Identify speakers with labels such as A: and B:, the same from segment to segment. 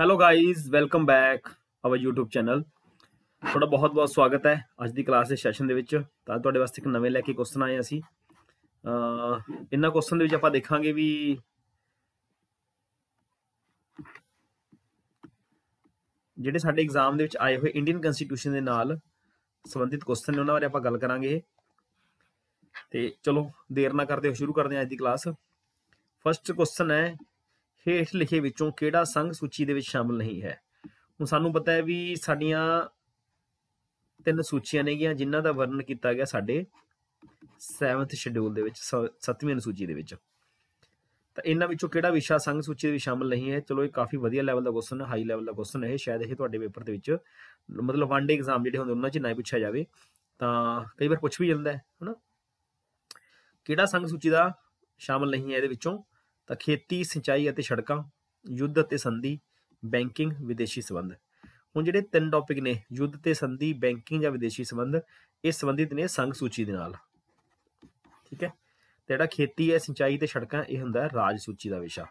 A: hello guys welcome back our YouTube channel ਤੁਹਾਡਾ ਬਹੁਤ-ਬਹੁਤ ਸਵਾਗਤ ਹੈ ਅੱਜ ਦੀ ਕਲਾਸ ਦੇ ਸੈਸ਼ਨ ਦੇ ਵਿੱਚ ਤਾਂ ਤੁਹਾਡੇ ਵਾਸਤੇ ਇੱਕ ਨਵੇਂ ਲੈ ਕੇ ਕੁਐਸਚਨ ਆਏ ਅਸੀਂ ਅ ਇਹਨਾਂ ਕੁਐਸਚਨ ਦੇ ਵਿੱਚ ਆਪਾਂ ਦੇਖਾਂਗੇ ਵੀ ਜਿਹੜੇ ਸਾਡੇ ਐਗਜ਼ਾਮ ਦੇ ਵਿੱਚ ਆਏ ਹੋਏ ਇੰਡੀਅਨ ਕਨਸਟੀਟਿਊਸ਼ਨ ਦੇ ਨਾਲ ਸੰਬੰਧਿਤ ਕੁਐਸਚਨ ਨੇ ਉਹਨਾਂ ਬਾਰੇ ਆਪਾਂ ਗੱਲ ਕਰਾਂਗੇ ਤੇ ਚਲੋ ਦੇਰ ਨਾ ਕਰਦੇ ਸ਼ੁਰੂ ਕਰਦੇ ਹਾਂ ਅੱਜ ਦੀ ਕਲਾਸ ਫਸਟ ਕੁਐਸਚਨ ਹੈ ਹੇਠ ਲਿਖੇ ਵਿੱਚੋਂ ਕਿਹੜਾ ਸੰਘ ਸੂਚੀ ਦੇ ਵਿੱਚ ਸ਼ਾਮਲ ਨਹੀਂ ਹੈ ਹੁਣ ਸਾਨੂੰ ਪਤਾ ਹੈ ਵੀ ਸਾਡੀਆਂ ਤਿੰਨ ਸੂਚੀਆਂ ਨੇਗੀਆਂ ਜਿਨ੍ਹਾਂ ਦਾ ਵਰਣਨ ਕੀਤਾ ਗਿਆ ਸਾਡੇ 7th ਸ਼ਡਿਊਲ ਦੇ ਵਿੱਚ 7ਵੀਂ ਸੂਚੀ ਦੇ ਵਿੱਚ ਤਾਂ ਇਹਨਾਂ ਵਿੱਚੋਂ ਕਿਹੜਾ ਵਿਸ਼ਾ ਸੰਘ ਸੂਚੀ ਦੇ ਵਿੱਚ ਸ਼ਾਮਲ ਨਹੀਂ ਹੈ ਚਲੋ ਇਹ ਕਾਫੀ ਵਧੀਆ ਲੈਵਲ ਦਾ ਕੁਐਸਚਨ ਹੈ ਹਾਈ ਲੈਵਲ ਦਾ ਕੁਐਸਚਨ ਹੈ ਸ਼ਾਇਦ ਇਹ ਤੁਹਾਡੇ ਪੇਪਰ ਦੇ ਵਿੱਚ ਮਤਲਬ ਵਨ ਡੇ ਐਗਜ਼ਾਮ ਜਿਹੜੇ ਹੁੰਦੇ ਉਹਨਾਂ 'ਚ ਨਾ ਪੁੱਛਿਆ ਜਾਵੇ ਤਾਂ ਕਈ ਵਾਰ ਪੁੱਛ ਵੀ ਜਾਂਦਾ ਹੈ ਹਨਾ ਕਿਹੜਾ ਸੰਘ ਸੂਚੀ ਦਾ ਸ਼ਾਮਲ ਨਹੀਂ ਹੈ ਇਹਦੇ ਵਿੱਚੋਂ ਤਾਂ ਖੇਤੀ ਸਿੰਚਾਈ ਅਤੇ ਸੜਕਾਂ ਯੁੱਧ ਅਤੇ ਸੰਧੀ ਬੈਂਕਿੰਗ ਵਿਦੇਸ਼ੀ ਸੰਬੰਧ ਹੁਣ ਜਿਹੜੇ ਤਿੰਨ ਟੌਪਿਕ ਨੇ ਯੁੱਧ ਤੇ ਸੰਧੀ ਬੈਂਕਿੰਗ ਜਾਂ ਵਿਦੇਸ਼ੀ ਸੰਬੰਧ ਇਹ ਸੰਬੰਧਿਤ ਨੇ ਸੰਗ ਸੂਚੀ ਦੇ ਨਾਲ ਠੀਕ ਹੈ ਤੇ ਜਿਹੜਾ ਖੇਤੀ ਹੈ ਸਿੰਚਾਈ ਤੇ ਸੜਕਾਂ ਇਹ ਹੁੰਦਾ ਰਾਜ ਸੂਚੀ ਦਾ ਵਿਸ਼ਾ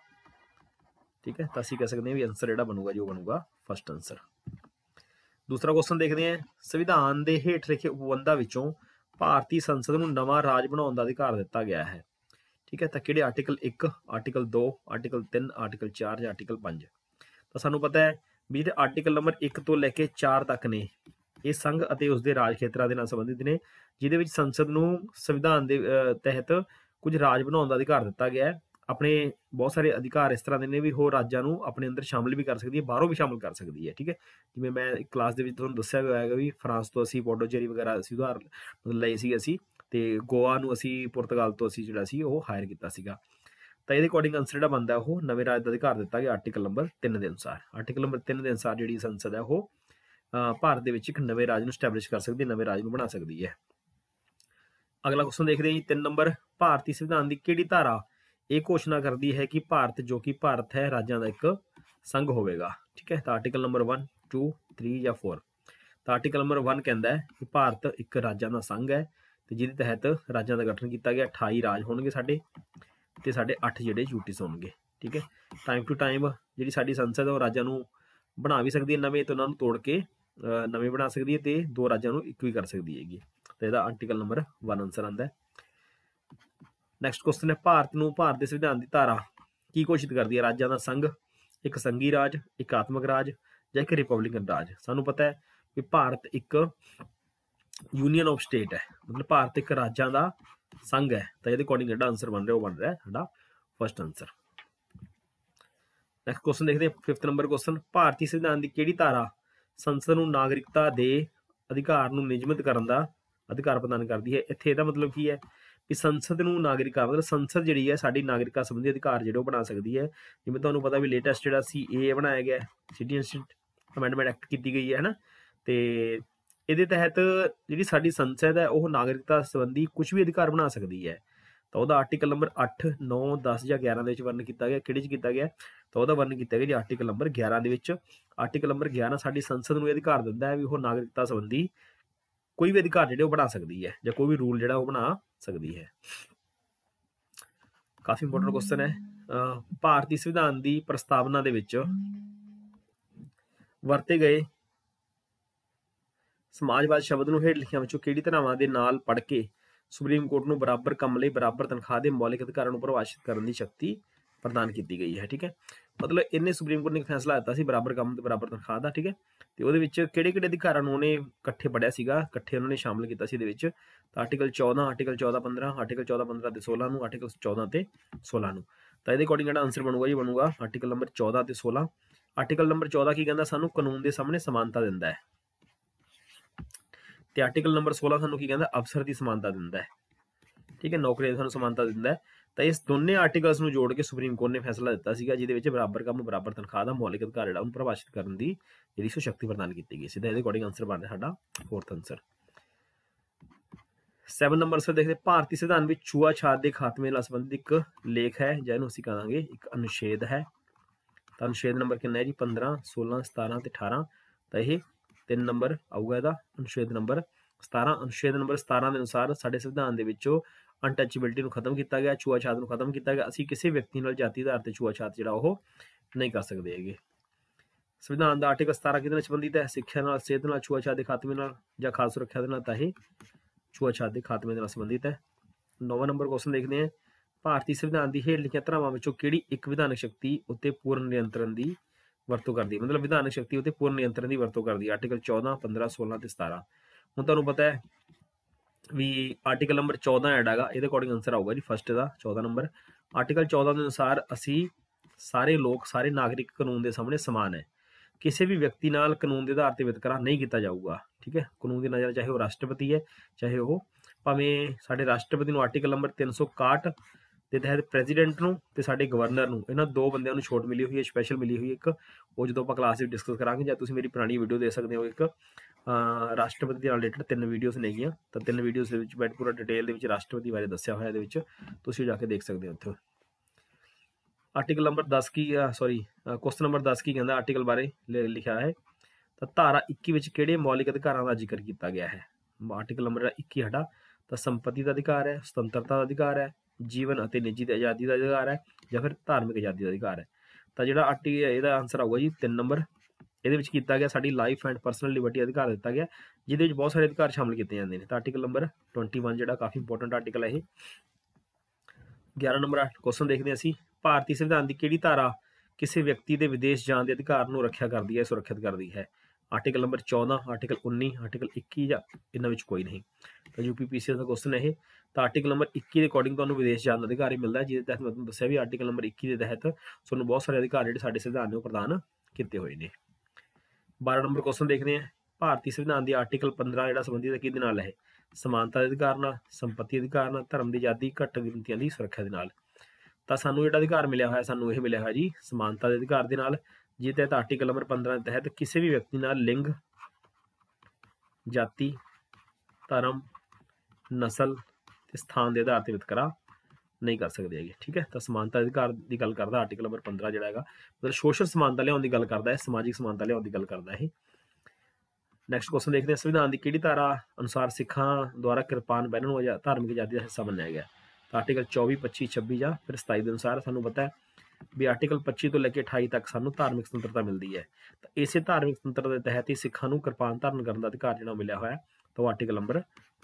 A: ਠੀਕ ਹੈ ਤਾਂ ਅਸੀਂ ਕਹਿ ਸਕਦੇ ਹਾਂ ਵੀ ਆਨਸਰ ਜਿਹੜਾ ਬਣੂਗਾ ਜੋ ਬਣੂਗਾ ਫਸਟ ਆਨਸਰ ਦੂਸਰਾ ਕੁਐਸਚਨ ਦੇਖਦੇ ਹਾਂ ਸੰਵਿਧਾਨ ਦੇ ਹੇਠ ਲਿਖੇ ਉਪਵੰਦਾਂ ਵਿੱਚੋਂ ਭਾਰਤੀ ਸੰਸਦ ਨੂੰ ਨਵਾਂ ਰਾਜ ਬਣਾਉਣ ਦਾ ਅਧਿਕਾਰ ਦਿੱਤਾ ਗਿਆ ਹੈ ਠੀਕ ਹੈ ਤਾਂ ਕਿਹੜੇ ਆਰਟੀਕਲ 1 ਆਰਟੀਕਲ 2 ਆਰਟੀਕਲ 3 ਆਰਟੀਕਲ 4 ਜਾਂ ਆਰਟੀਕਲ 5 ਤਾਂ ਸਾਨੂੰ ਪਤਾ ਹੈ ਵੀ ਜਿਹੜੇ ਆਰਟੀਕਲ ਨੰਬਰ 1 ਤੋਂ ਲੈ ਕੇ 4 ਤੱਕ ਨੇ ਇਹ ਸੰਘ ਅਤੇ ਉਸ ਦੇ ਰਾਜ ਖੇਤਰਾਂ ਦੇ ਨਾਲ ਸੰਬੰਧਿਤ ਨੇ ਜਿਹਦੇ ਵਿੱਚ ਸੰਸਦ ਨੂੰ ਸੰਵਿਧਾਨ ਦੇ ਤਹਿਤ ਕੁਝ ਰਾਜ ਬਣਾਉਣ ਦਾ ਅਧਿਕਾਰ ਦਿੱਤਾ ਗਿਆ ਹੈ ਆਪਣੇ ਬਹੁਤ ਸਾਰੇ ਅਧਿਕਾਰ ਇਸ ਤਰ੍ਹਾਂ ਦੇ ਨੇ ਵੀ ਹੋਰ ਰਾਜਾਂ ਨੂੰ ਆਪਣੇ ਅੰਦਰ ਸ਼ਾਮਿਲ ਵੀ ਕਰ ਸਕਦੀ ਹੈ ਬਾਹਰੋਂ ਵੀ ਸ਼ਾਮਿਲ ਕਰ ਸਕਦੀ ਹੈ ਠੀਕ ਹੈ ਜਿਵੇਂ ਮੈਂ ਕਲਾਸ ਦੇ ਵਿੱਚ ਤੁਹਾਨੂੰ ਦੱਸਿਆ ਹੋਇਆ ਹੈਗਾ ਵੀ ਫਰਾਂਸ ਤੋਂ ਅਸੀਂ ਬੋਡੋਜੇਰੀ ਵਗੈਰਾ ਅਸੀਂ ਉਧਾਰ ਲਈ ਸੀ ਅਸੀਂ ਤੇ ਗੋਆ ਨੂੰ ਅਸੀਂ ਪੁਰਤਗਾਲ ਤੋਂ ਅਸੀਂ ਜਿਹੜਾ ਸੀ ਉਹ ਹਾਇਰ ਕੀਤਾ ਸੀਗਾ ਤਾਂ ਇਹਦੇ ਅਕੋਰਡਿੰਗ ਆਨਸਰ ਜਿਹੜਾ ਬੰਦਾ ਉਹ ਨਵੇਂ ਰਾਜ ਦਾ ਅਧਿਕਾਰ ਦਿੱਤਾ ਗਿਆ ਆਰਟੀਕਲ ਨੰਬਰ 3 ਦੇ ਅਨੁਸਾਰ ਆਰਟੀਕਲ ਨੰਬਰ 3 ਦੇ ਅਨੁਸਾਰ ਜਿਹੜੀ ਸੰਸਦ ਹੈ ਉਹ ਭਾਰਤ ਦੇ ਵਿੱਚ ਇੱਕ ਨਵੇਂ ਰਾਜ ਨੂੰ ਸਟੈਬਲਿਸ਼ ਕਰ ਸਕਦੀ ਹੈ ਨਵੇਂ ਰਾਜ ਨੂੰ ਬਣਾ ਸਕਦੀ ਹੈ ਅਗਲਾ ਕੁਐਸਚਨ ਦੇਖਦੇ ਹਾਂ ਜੀ 3 ਨੰਬਰ ਭਾਰਤੀ ਸੰਵਿਧਾਨ ਦੀ ਕਿਹੜੀ ਧਾਰਾ ਇਹ ਘੋਸ਼ਣਾ ਕਰਦੀ ਹੈ ਕਿ ਭਾਰਤ ਜੋ ਕਿ ਭਾਰਤ ਹੈ ਰਾਜਾਂ ਦਾ ਇੱਕ ਸੰਘ ਹੋਵੇਗਾ ਠੀਕ ਹੈ ਤਾਂ ਆਰਟੀਕਲ ਨੰਬਰ 1 2 3 ਜਾਂ 4 ਤਾਂ ਆਰਟੀਕਲ ਨੰਬਰ 1 ਕਹਿੰਦਾ ਹੈ ਕਿ ਭਾਰਤ ਇੱਕ ਰਾਜਾਂ ਦਾ ਸੰਘ ਹੈ ਤੇ ਜਿਹਦੇ ਤਹਿਤ ਰਾਜਾਂ ਦਾ ਗਠਨ ਕੀਤਾ ਗਿਆ 28 ਰਾਜ ਹੋਣਗੇ ਸਾਡੇ ਤੇ ਸਾਡੇ 8 ਜਿਹੜੇ ਯੂਟੀਸ ਹੋਣਗੇ ਠੀਕ ਹੈ ਟਾਈਮ ਟੂ ਟਾਈਮ ਜਿਹੜੀ ਸਾਡੀ ਸੰਸਦ ਉਹ ਰਾਜਾਂ ਨੂੰ ਬਣਾ ਵੀ ਸਕਦੀ ਹੈ ਨਵੇਂ ਤੇ ਉਹਨਾਂ ਨੂੰ ਤੋੜ ਕੇ ਨਵੇਂ ਬਣਾ ਸਕਦੀ ਹੈ ਤੇ ਦੋ ਰਾਜਾਂ ਨੂੰ ਇਕੁਈ ਕਰ ਸਕਦੀ ਹੈਗੀ ਤੇ ਇਹਦਾ ਆਰਟੀਕਲ ਨੰਬਰ 1 ਆਨਸਰ ਆਂਦਾ ਹੈ ਨੈਕਸਟ ਕੁਐਸਚਨ ਹੈ ਭਾਰਤ ਨੂੰ ਭਾਰਤ ਦੇ ਸੰਵਿਧਾਨ ਦੀ ਧਾਰਾ ਕੀ ਘੋਸ਼ਿਤ ਕਰਦੀ ਹੈ ਰਾਜਾਂ ਦਾ ਸੰਘ ਇੱਕ ਸੰਘੀ ਰਾਜ ਇੱਕ ਰਾਜ ਜਾਂ ਇੱਕ ਰਿਪਬਲਿਕਨ ਰਾਜ ਸਾਨੂੰ ਪਤਾ ਹੈ ਕਿ ਭਾਰਤ ਇੱਕ ਯੂਨੀਅਨ ਆਫ ਸਟੇਟ ਹੈ ਮਤਲਬ ਭਾਰਤ ਇੱਕ ਰਾਜਾਂ ਦਾ ਸੰਘ ਹੈ ਤਾਂ ਇਹਦੇ ਅਕੋਰਡਿੰਗ ਜਿਹੜਾ ਆਨਸਰ ਬਣ ਰਿਹਾ ਉਹ ਬਣ ਰਿਹਾ ਸਾਡਾ ਫਸਟ ਆਨਸਰ ਨੈਕਸਟ ਕੁਐਸਚਨ ਦੇਖਦੇ ਹਾਂ 5th ਨੰਬਰ ਕੁਐਸਚਨ ਭਾਰਤੀ ਸੰਵਿਧਾਨ ਦੀ ਕਿਹੜੀ ਧਾਰਾ ਸੰਸਦ ਨੂੰ ਨਾਗਰਿਕਤਾ ਦੇ ਅਧਿਕਾਰ ਨੂੰ ਨਿਯਮਿਤ ਕਰਨ ਦਾ ਅਧਿਕਾਰ ਪ੍ਰਦਾਨ ਕਰਦੀ ਹੈ ਇੱਥੇ ਇਹਦਾ ਮਤਲਬ ਕੀ ਹੈ ਕਿ ਸੰਸਦ ਨੂੰ ਨਾਗਰਿਕਾ ਮਤਲਬ ਸੰਸਦ ਜਿਹੜੀ ਹੈ ਸਾਡੀ ਨਾਗਰਿਕਾ ਸੰਬੰਧੀ ਅਧਿਕਾਰ ਜਿਹੜੇ ਉਹ ਬਣਾ ਸਕਦੀ ਹੈ ਜਿਵੇਂ ਤੁਹਾਨੂੰ ਪਤਾ ਵੀ ਲੇਟੈਸਟ ਜਿਹੜਾ ਸੀ ਏ ਬਣਾਇਆ ਗਿਆ ਸਿਟੀਜ਼ਨਸ਼ਿਪ ਅਮੈਂਡਮੈਂਟ ਐਕਟ ਕੀਤੀ ਗਈ ਹੈ ਹਨਾ ਤੇ ਇਹਦੇ ਤਹਿਤ ਜਿਹੜੀ ਸਾਡੀ ਸੰਸਦ ਹੈ ਉਹ ਨਾਗਰਿਕਤਾ ਸੰਬੰਧੀ ਕੁਝ ਵੀ ਅਧਿਕਾਰ ਬਣਾ ਸਕਦੀ ਹੈ ਤਾਂ ਉਹਦਾ ਆਰਟੀਕਲ ਨੰਬਰ 8 9 10 ਜਾਂ 11 ਦੇ ਵਿੱਚ ਵਰਣਨ ਕੀਤਾ ਗਿਆ ਕਿਹੜੇ ਚ ਕੀਤਾ ਗਿਆ ਤਾਂ ਉਹਦਾ ਵਰਣਨ ਕੀਤਾ ਗਿਆ ਜੀ ਆਰਟੀਕਲ ਨੰਬਰ 11 ਦੇ ਵਿੱਚ ਆਰਟੀਕਲ ਨੰਬਰ 11 ਸਾਡੀ ਸੰਸਦ ਨੂੰ ਇਹ ਅਧਿਕਾਰ ਦਿੰਦਾ ਹੈ ਵੀ ਉਹ ਨਾਗਰਿਕਤਾ ਸੰਬੰਧੀ ਕੋਈ ਵੀ ਅਧਿਕਾਰ ਜਿਹੜੇ ਉਹ ਬਣਾ ਸਕਦੀ ਹੈ ਜਾਂ ਕੋਈ ਵੀ ਰੂਲ ਜਿਹੜਾ ਉਹ ਬਣਾ ਸਕਦੀ ਹੈ ਕਾਫੀ ਇੰਪੋਰਟੈਂਟ ਕੁਐਸਚਨ ਹੈ ਭਾਰਤੀ ਸੰਵਿਧਾਨ ਦੀ ਪ੍ਰਸਤਾਵਨਾ ਦੇ ਵਿੱਚ ਵਰਤੇ ਗਏ ਸਮਾਜਵਾਦ ਸ਼ਬਦ ਨੂੰ ਹੇਠ ਲਿਖਿਆਂ ਵਿੱਚੋਂ ਕਿਹੜੀ ਧਾਰਾਵਾਂ ਦੇ ਨਾਲ ਪੜ ਕੇ ਸੁਪਰੀਮ ਕੋਰਟ ਨੂੰ ਬਰਾਬਰ ਕੰਮ ਲਈ ਬਰਾਬਰ ਤਨਖਾਹ ਦੇ ਮੌਲਿਕ ਅਧਿਕਾਰਾਂ ਨੂੰ ਪਰਿਭਾਸ਼ਿਤ ਕਰਨ ਦੀ ਸ਼ਕਤੀ ਪ੍ਰਦਾਨ ਕੀਤੀ ਗਈ ਹੈ ਠੀਕ ਹੈ ਮਤਲਬ ਇਹਨੇ ਸੁਪਰੀਮ ਕੋਰਟ ਨੇ ਫੈਸਲਾ ਦਿੱਤਾ ਸੀ ਬਰਾਬਰ ਕੰਮ ਤੇ ਬਰਾਬਰ ਤਨਖਾਹ ਦਾ ਠੀਕ ਹੈ ਤੇ ਉਹਦੇ ਵਿੱਚ ਕਿਹੜੇ ਕਿਹੜੇ ਅਧਿਕਾਰਾਂ ਨੂੰ ਉਹਨੇ ਇਕੱਠੇ ਪੜਿਆ ਸੀਗਾ ਇਕੱਠੇ ਉਹਨਾਂ ਨੇ ਸ਼ਾਮਲ ਕੀਤਾ ਸੀ ਇਹਦੇ ਵਿੱਚ ਤਾਂ ਆਰਟੀਕਲ 14 ਆਰਟੀਕਲ 14 15 ਆਰਟੀਕਲ 14 15 ਤੇ 16 ਨੂੰ ਆਰਟੀਕਲ 14 ਤੇ 16 ਨੂੰ ਤਾਂ ਇਹਦੇ ਅਕੋਰਡਿੰਗ ਜਿਹੜਾ ਆਨਸਰ ਬਣੂਗਾ ਜੀ ਬਣੂਗਾ ਆਰਟੀਕਲ ਨੰਬਰ 14 ਤੇ 16 ਆਰਟੀਕਲ ਨੰਬਰ 14 ਕੀ ਕਹਿੰਦਾ ਸਾਨੂੰ ਕਾਨੂੰਨ ਦੇ ਸਾਹਮਣੇ ਸਮਾਨਤਾ ਦਿੰਦਾ ਹੈ ਤੇ ਆਰਟੀਕਲ ਨੰਬਰ 16 ਸਾਨੂੰ ਕੀ ਕਹਿੰਦਾ ਅਫਸਰ ਦੀ ਸਮਾਨਤਾ ਦਿੰਦਾ ਹੈ ਠੀਕ ਹੈ ਨੌਕਰੀ ਦੇ ਸਾਨੂੰ ਸਮਾਨਤਾ ਦਿੰਦਾ ਹੈ ਤਾਂ ਇਸ ਦੋਨੇ ਆਰਟੀਕਲਸ ਨੂੰ ਜੋੜ ਕੇ ਸੁਪਰੀਮ ਕੋਰਟ ਨੇ ਫੈਸਲਾ ਦਿੱਤਾ ਸੀਗਾ ਜਿਹਦੇ ਵਿੱਚ ਬਰਾਬਰ ਕੰਮ ਬਰਾਬਰ ਤਨਖਾਹ ਦਾ ਮੌਲਿਕ ਅਧਿਕਾਰ ਜਿਹੜਾ ਉਹਨੂੰ ਪ੍ਰਭਾਸ਼ਿਤ ਕਰਨ ਦੀ ਜਿਹੜੀ ਸੋ ਸ਼ਕਤੀ ਪ੍ਰਦਾਨ ਕੀਤੀ ਗਈ ਸਿੱਧਾ ਇਹਦੇ ਅਕੋਰਡਿੰਗ ਆਨਸਰ ਬਣਦਾ ਸਾਡਾ ਫੋਰਥ ਆਨਸਰ 7 ਨੰਬਰ ਸਰ ਦੇਖਦੇ ਭਾਰਤੀ ਸੰਵਿਧਾਨ ਵਿੱਚ ਛੂਆਛਾਤ ਦੇ ਖਾਤਮੇ ਨਾਲ ਸੰਬੰਧਿਤ ਇੱਕ ਲੇਖ ਹੈ ਜਿਹਨੂੰ ਅਸੀਂ ਕਹਾਂਗੇ ਇੱਕ ਅਨੁਛੇਦ ਹੈ ਤਾਂ ਅਨੁਛੇਦ ਨੰਬਰ ਕਿੰਨਾ ਹੈ ਜੀ 15 16 17 ਤੇ 18 ਤਾਂ ਇਹ 3 ਨੰਬਰ ਆਊਗਾ ਇਹਦਾ ਅਨੁਛੇਦ ਨੰਬਰ 17 ਅਨੁਛੇਦ ਨੰਬਰ 17 ਦੇ ਅਨੁਸਾਰ ਸਾਡੇ ਸੰਵਿਧਾਨ ਦੇ ਵਿੱਚੋਂ ਅਨਟਚੇਬਿਲਟੀ ਨੂੰ ਖਤਮ ਕੀਤਾ ਗਿਆ ਛੂਆਛਾਤ ਨੂੰ ਖਤਮ ਕੀਤਾ ਗਿਆ ਅਸੀਂ ਕਿਸੇ ਵਿਅਕਤੀ ਨਾਲ ਜਾਤੀ ਆਧਾਰ ਤੇ ਛੂਆਛਾਤ ਜਿਹੜਾ ਉਹ ਨਹੀਂ ਕਰ ਸਕਦੇ ਹੈਗੇ ਸੰਵਿਧਾਨ ਦਾ ਆਰਟੀਕਲ 17 ਕਿਹਦੇ ਨਾਲ ਸੰਬੰਧਿਤ ਹੈ ਸਿੱਖਿਆ ਨਾਲ ਸਿਹਤ ਨਾਲ ਛੂਆਛਾਤ ਦੇ ਖਾਤਮੇ ਨਾਲ ਜਾਂ ਖਾਸ ਸੁਰੱਖਿਆ ਦੇ ਨਾਲ ਤਾਂ ਹੀ ਛੂਆਛਾਤ ਦੇ ਖਾਤਮੇ ਦੇ ਨਾਲ ਸੰਬੰਧਿਤ ਹੈ 9 ਨੰਬਰ ਕੁਐਸਚਨ ਦੇਖਦੇ ਹਾਂ ਭਾਰਤੀ ਸੰਵਿਧਾਨ ਦੀ ਹੇਠ ਲਿਖੀਆਂ ਵਿੱਚੋਂ ਕਿਹੜੀ ਇੱਕ ਵਿਧਾਨਕ ਸ਼ਕਤੀ ਉੱਤੇ ਪੂਰਨ ਨਿਯੰਤਰਣ ਦੀ ਵਰਤੋਂ ਕਰਦੀ ਮਤਲਬ ਵਿਧਾਨਕ ਸ਼ਕਤੀ ਉਤੇ ਪੂਰਨ ਨਿਯੰਤਰਣ ਦੀ ਵਰਤੋਂ ਕਰਦੀ ਆਰਟੀਕਲ 14 15 16 ਤੇ 17 ਹੁਣ ਤੁਹਾਨੂੰ ਪਤਾ ਹੈ ਵੀ ਆਰਟੀਕਲ ਨੰਬਰ 14 ਐਡ ਹੈਗਾ ਇਹਦੇ ਅਕੋਰਡਿੰਗ ਆਨਸਰ ਆਊਗਾ ਜੀ ਫਸਟ ਦਾ 14 ਨੰਬਰ ਆਰਟੀਕਲ 14 ਦੇ ਅਨੁਸਾਰ ਅਸੀਂ ਸਾਰੇ ਲੋਕ ਸਾਰੇ ਨਾਗਰਿਕ ਕਾਨੂੰਨ ਦੇ ਸਾਹਮਣੇ ਸਮਾਨ ਹੈ ਕਿਸੇ ਵੀ ਵਿਅਕਤੀ ਨਾਲ ਕਾਨੂੰਨ ਦੇ ਆਧਾਰ ਤੇ ਵਿਤਕਰਾ ਨਹੀਂ ਕੀਤਾ ਜਾਊਗਾ ਠੀਕ ਹੈ ਕਾਨੂੰਨ ਦੀ ਨਜ਼ਰ ਚਾਹੇ ਉਹ ਰਾਸ਼ਟਰਪਤੀ ਹੈ ਚਾਹੇ ਉਹ ਭਾਵੇਂ ਸਾਡੇ ਰਾਸ਼ਟਰਪਤੀ ਨੂੰ ਆਰਟੀਕਲ ਨੰਬਰ 361 ਦੇ ਤਹਿਤ ਪ੍ਰੈਜ਼ੀਡੈਂਟ ਨੂੰ ਤੇ ਸਾਡੇ ਗਵਰਨਰ ਨੂੰ ਇਹਨਾਂ ਦੋ ਬੰਦਿਆਂ ਨੂੰ ਛੋਟ ਮਿਲੀ ਹੋਈ ਹੈ ਸਪੈਸ਼ਲ ਮਿਲੀ ਹੋਈ ਇੱਕ ਉਹ ਜਦੋਂ ਆਪਾਂ ਕਲਾਸ ਵਿੱਚ ਡਿਸਕਸ ਕਰਾਂਗੇ ਜਾਂ ਤੁਸੀਂ ਮੇਰੀ ਪੁਰਾਣੀ ਵੀਡੀਓ ਦੇਖ ਸਕਦੇ ਹੋ ਇੱਕ ਰਾਸ਼ਟਰਪਤੀ ਦੇ ਨਾਲ ਰਿਲੇਟਡ ਤਿੰਨ ਵੀਡੀਓਜ਼ ਨੇਗੀਆਂ ਤਾਂ ਤਿੰਨ ਵੀਡੀਓਜ਼ ਦੇ ਵਿੱਚ ਬੈਠ ਪੂਰਾ ਡਿਟੇਲ ਦੇ ਵਿੱਚ ਰਾਸ਼ਟਰਪਤੀ ਬਾਰੇ ਦੱਸਿਆ ਹੋਇਆ ਇਹਦੇ ਵਿੱਚ ਤੁਸੀਂ ਜਾ ਕੇ ਦੇਖ ਸਕਦੇ ਹੋ ਉੱਥੇ ਆਰਟੀਕਲ ਨੰਬਰ 10 ਕੀ ਸੌਰੀ ਕੁਐਸਚਨ ਨੰਬਰ 10 ਕੀ ਕਹਿੰਦਾ ਆਰਟੀਕਲ ਬਾਰੇ ਲਿਖਿਆ ਹੈ ਤਾਂ ਧਾਰਾ 21 ਵਿੱਚ ਕਿਹੜੇ ਮੌਲਿਕ ਅਧਿਕਾਰਾਂ ਦਾ ਜ਼ਿਕਰ ਕੀਤਾ ਗਿਆ ਹੈ ਆਰਟੀਕਲ ਨੰਬਰ 21 ਸਾਡਾ ਤਾਂ ਸੰਪਤੀ ਦਾ ਅਧਿਕਾਰ ਹੈ ਸੁਤੰਤਰਤਾ ਦਾ ਅਧਿਕਾਰ ਹੈ ਜੀਵਨ ਅਤੇ ਨਿੱਜੀ ਤੇ ਆਜ਼ਾਦੀ ਦਾ ਅਧਿਕਾਰ ਹੈ ਜਾਂ ਫਿਰ ਧਾਰਮਿਕ ਆਜ਼ਾਦੀ ਦਾ ਅਧਿਕਾਰ ਹੈ ਤਾਂ ਜਿਹੜਾ 8 ਇਹਦਾ ਆਨਸਰ ਆਊਗਾ ਜੀ 3 ਨੰਬਰ ਇਹਦੇ ਵਿੱਚ ਕੀਤਾ ਗਿਆ ਸਾਡੀ ਲਾਈਫ ਐਂਡ ਪਰਸਨਲ ਲਿਬਰਟੀ ਅਧਿਕਾਰ ਦਿੱਤਾ ਗਿਆ ਜਿਹਦੇ ਵਿੱਚ ਬਹੁਤ ਸਾਰੇ ਅਧਿਕਾਰ ਸ਼ਾਮਲ ਕੀਤੇ ਜਾਂਦੇ ਨੇ ਤਾਂ ਆਰਟੀਕਲ ਨੰਬਰ 21 ਜਿਹੜਾ ਕਾਫੀ ਇੰਪੋਰਟੈਂਟ ਆਰਟੀਕਲ ਹੈ ਇਹ 11 ਨੰਬਰ ਕੁਐਸਚਨ ਦੇਖਦੇ ਅਸੀਂ ਭਾਰਤੀ ਸੰਵਿਧਾਨ ਦੀ ਕਿਹੜੀ ਧਾਰਾ ਕਿਸੇ ਵਿਅਕਤੀ ਦੇ ਵਿਦੇਸ਼ ਜਾਣ ਦੇ ਅਧਿਕਾਰ ਨੂੰ ਰੱਖਿਆ ਕਰਦੀ ਹੈ ਸੁਰੱਖਿਅਤ ਕਰਦੀ ਹੈ ਆਰਟੀਕਲ ਨੰਬਰ 14 ਆਰਟੀਕਲ 19 ਆਰਟੀਕਲ 21 ਜਾਂ ਇਹਨਾਂ ਵਿੱਚ ਕੋਈ ਨਹੀਂ ਤਾਂ ਯੂਪੀਪੀਸੀ ਦਾ ਕੁਐਸਚਨ ਹੈ ਇਹ ਤਾਂ ਆਰਟੀਕਲ ਨੰਬਰ 21 ਦੇ ਅਕੋਰਡਿੰਗ ਤੁਹਾਨੂੰ ਵਿਦੇਸ਼ ਜਾਣ ਦਾ ਅਧਿਕਾਰ ਹੀ ਮਿਲਦਾ ਜਿਹਦੇ ਤਹਿਤ ਮੈਂ ਤੁਹਾਨੂੰ ਦੱਸਿਆ ਵੀ ਆਰਟੀਕਲ ਨੰਬਰ 21 ਦੇ ਤਹਿਤ ਤੁਹਾਨੂੰ ਬਹੁਤ ਸਾਰੇ ਅਧਿਕਾਰ ਜਿਹੜੇ ਸਾਡੇ ਸੰਵਿਧਾਨ ਨੇ ਪ੍ਰਦਾਨ ਕੀਤੇ ਹੋਏ ਨੇ 12 ਨੰਬਰ ਕੁਐਸਚਨ ਦੇਖਦੇ ਆਂ ਭਾਰਤੀ ਸੰਵਿਧਾਨ ਦੀ ਆਰਟੀਕਲ 15 ਜਿਹੜਾ ਸੰਬੰਧਿਤ ਹੈ ਕਿਹਦੇ ਨਾਲ ਹੈ ਸਮਾਨਤਾ ਦੇ ਅਧਿਕਾਰ ਨਾਲ ਸੰਪਤੀ ਅਧਿਕਾਰ ਨਾਲ ਧਰਮ ਦੀ ਆਜ਼ਾਦੀ ਘੱਟ ਗਿਣਤੀਆਂ ਦੀ ਸੁਰੱਖਿਆ ਦੇ ਨਾਲ ਤਾਂ ਸਾਨੂੰ ਜਿਹੜਾ ਅਧਿਕਾਰ ਮਿਲਿਆ ਹੋਇਆ ਸਾਨੂੰ ਇਹ ਮਿਲਿਆ ਹੋਇਆ ਜੀ ਸਮਾਨਤਾ ਦੇ ਅਧਿਕਾਰ ਦੇ ਨਾਲ ਜਿਹਦੇ ਤਹਿਤ ਆਰਟੀਕਲ ਨੰਬਰ 15 ਦੇ ਤਹਿਤ ਕਿਸੇ ਵੀ ਵਿਅਕਤੀ ਨਾਲ ਲਿੰਗ ਜਾਤੀ ਧਰਮ ਨਸਲ ਤੇ ਸਥਾਨ ਦੇ ਆਧਾਰ ਤੇ ਵਿਤਕਰਾ ਨਹੀਂ ਕਰ ਸਕਦੇ ਹੈਗੇ ਠੀਕ ਹੈ ਤਾਂ ਸਮਾਨਤਾ ਅਧਿਕਾਰ ਦੀ ਗੱਲ ਕਰਦਾ ਆਰਟੀਕਲ ਨੰਬਰ 15 ਜਿਹੜਾ ਹੈਗਾ ਮਤਲਬ ਸੋਸ਼ਲ ਸਮਾਨਤਾ ਲਿਆਉਣ ਦੀ ਗੱਲ ਕਰਦਾ ਹੈ ਸਮਾਜਿਕ ਸਮਾਨਤਾ ਲਿਆਉਣ ਦੀ ਗੱਲ ਕਰਦਾ ਹੈ ਨੈਕਸਟ ਕੁਐਸਚਨ ਦੇਖਦੇ ਹਾਂ ਸੰਵਿਧਾਨ ਦੀ ਕਿਹੜੀ ਧਾਰਾ ਅਨੁਸਾਰ ਸਿੱਖਾਂ ਦੁਆਰਾ ਕਿਰਪਾਨ ਹੋ ਨੂੰ ਧਾਰਮਿਕ ਆਜ਼ਾਦੀ ਦਾ ਹਿੱਸਾ ਮੰਨਿਆ ਗਿਆ ਤਾਂ ਆਰਟੀਕਲ 24 25 26 ਜਾਂ ਫਿਰ 27 ਦੇ ਅਨੁਸਾਰ ਸਾਨੂੰ ਪਤਾ ਹੈ ਵੀ ਆਰਟੀਕਲ 25 ਤੋਂ ਲੈ ਕੇ 28 ਤੱਕ ਸਾਨੂੰ ਧਾਰਮਿਕ ਸੁਤੰਤਰਤਾ ਮਿਲਦੀ ਹੈ ਤਾਂ ਇਸੇ ਧਾਰਮਿਕ ਸੁਤੰਤਰਤਾ ਦੇ ਤਹਿਤ ਹੀ ਸਿੱਖਾਂ ਨੂੰ ਕਿਰਪਾਨ ਧਾਰਨ ਕਰਨ ਦਾ ਅਧਿਕਾਰ ਜਿਹੜਾ ਮਿਲਿਆ ਹੋਇਆ ਤਾਂ ਆਰਟੀਕਲ ਨੰਬਰ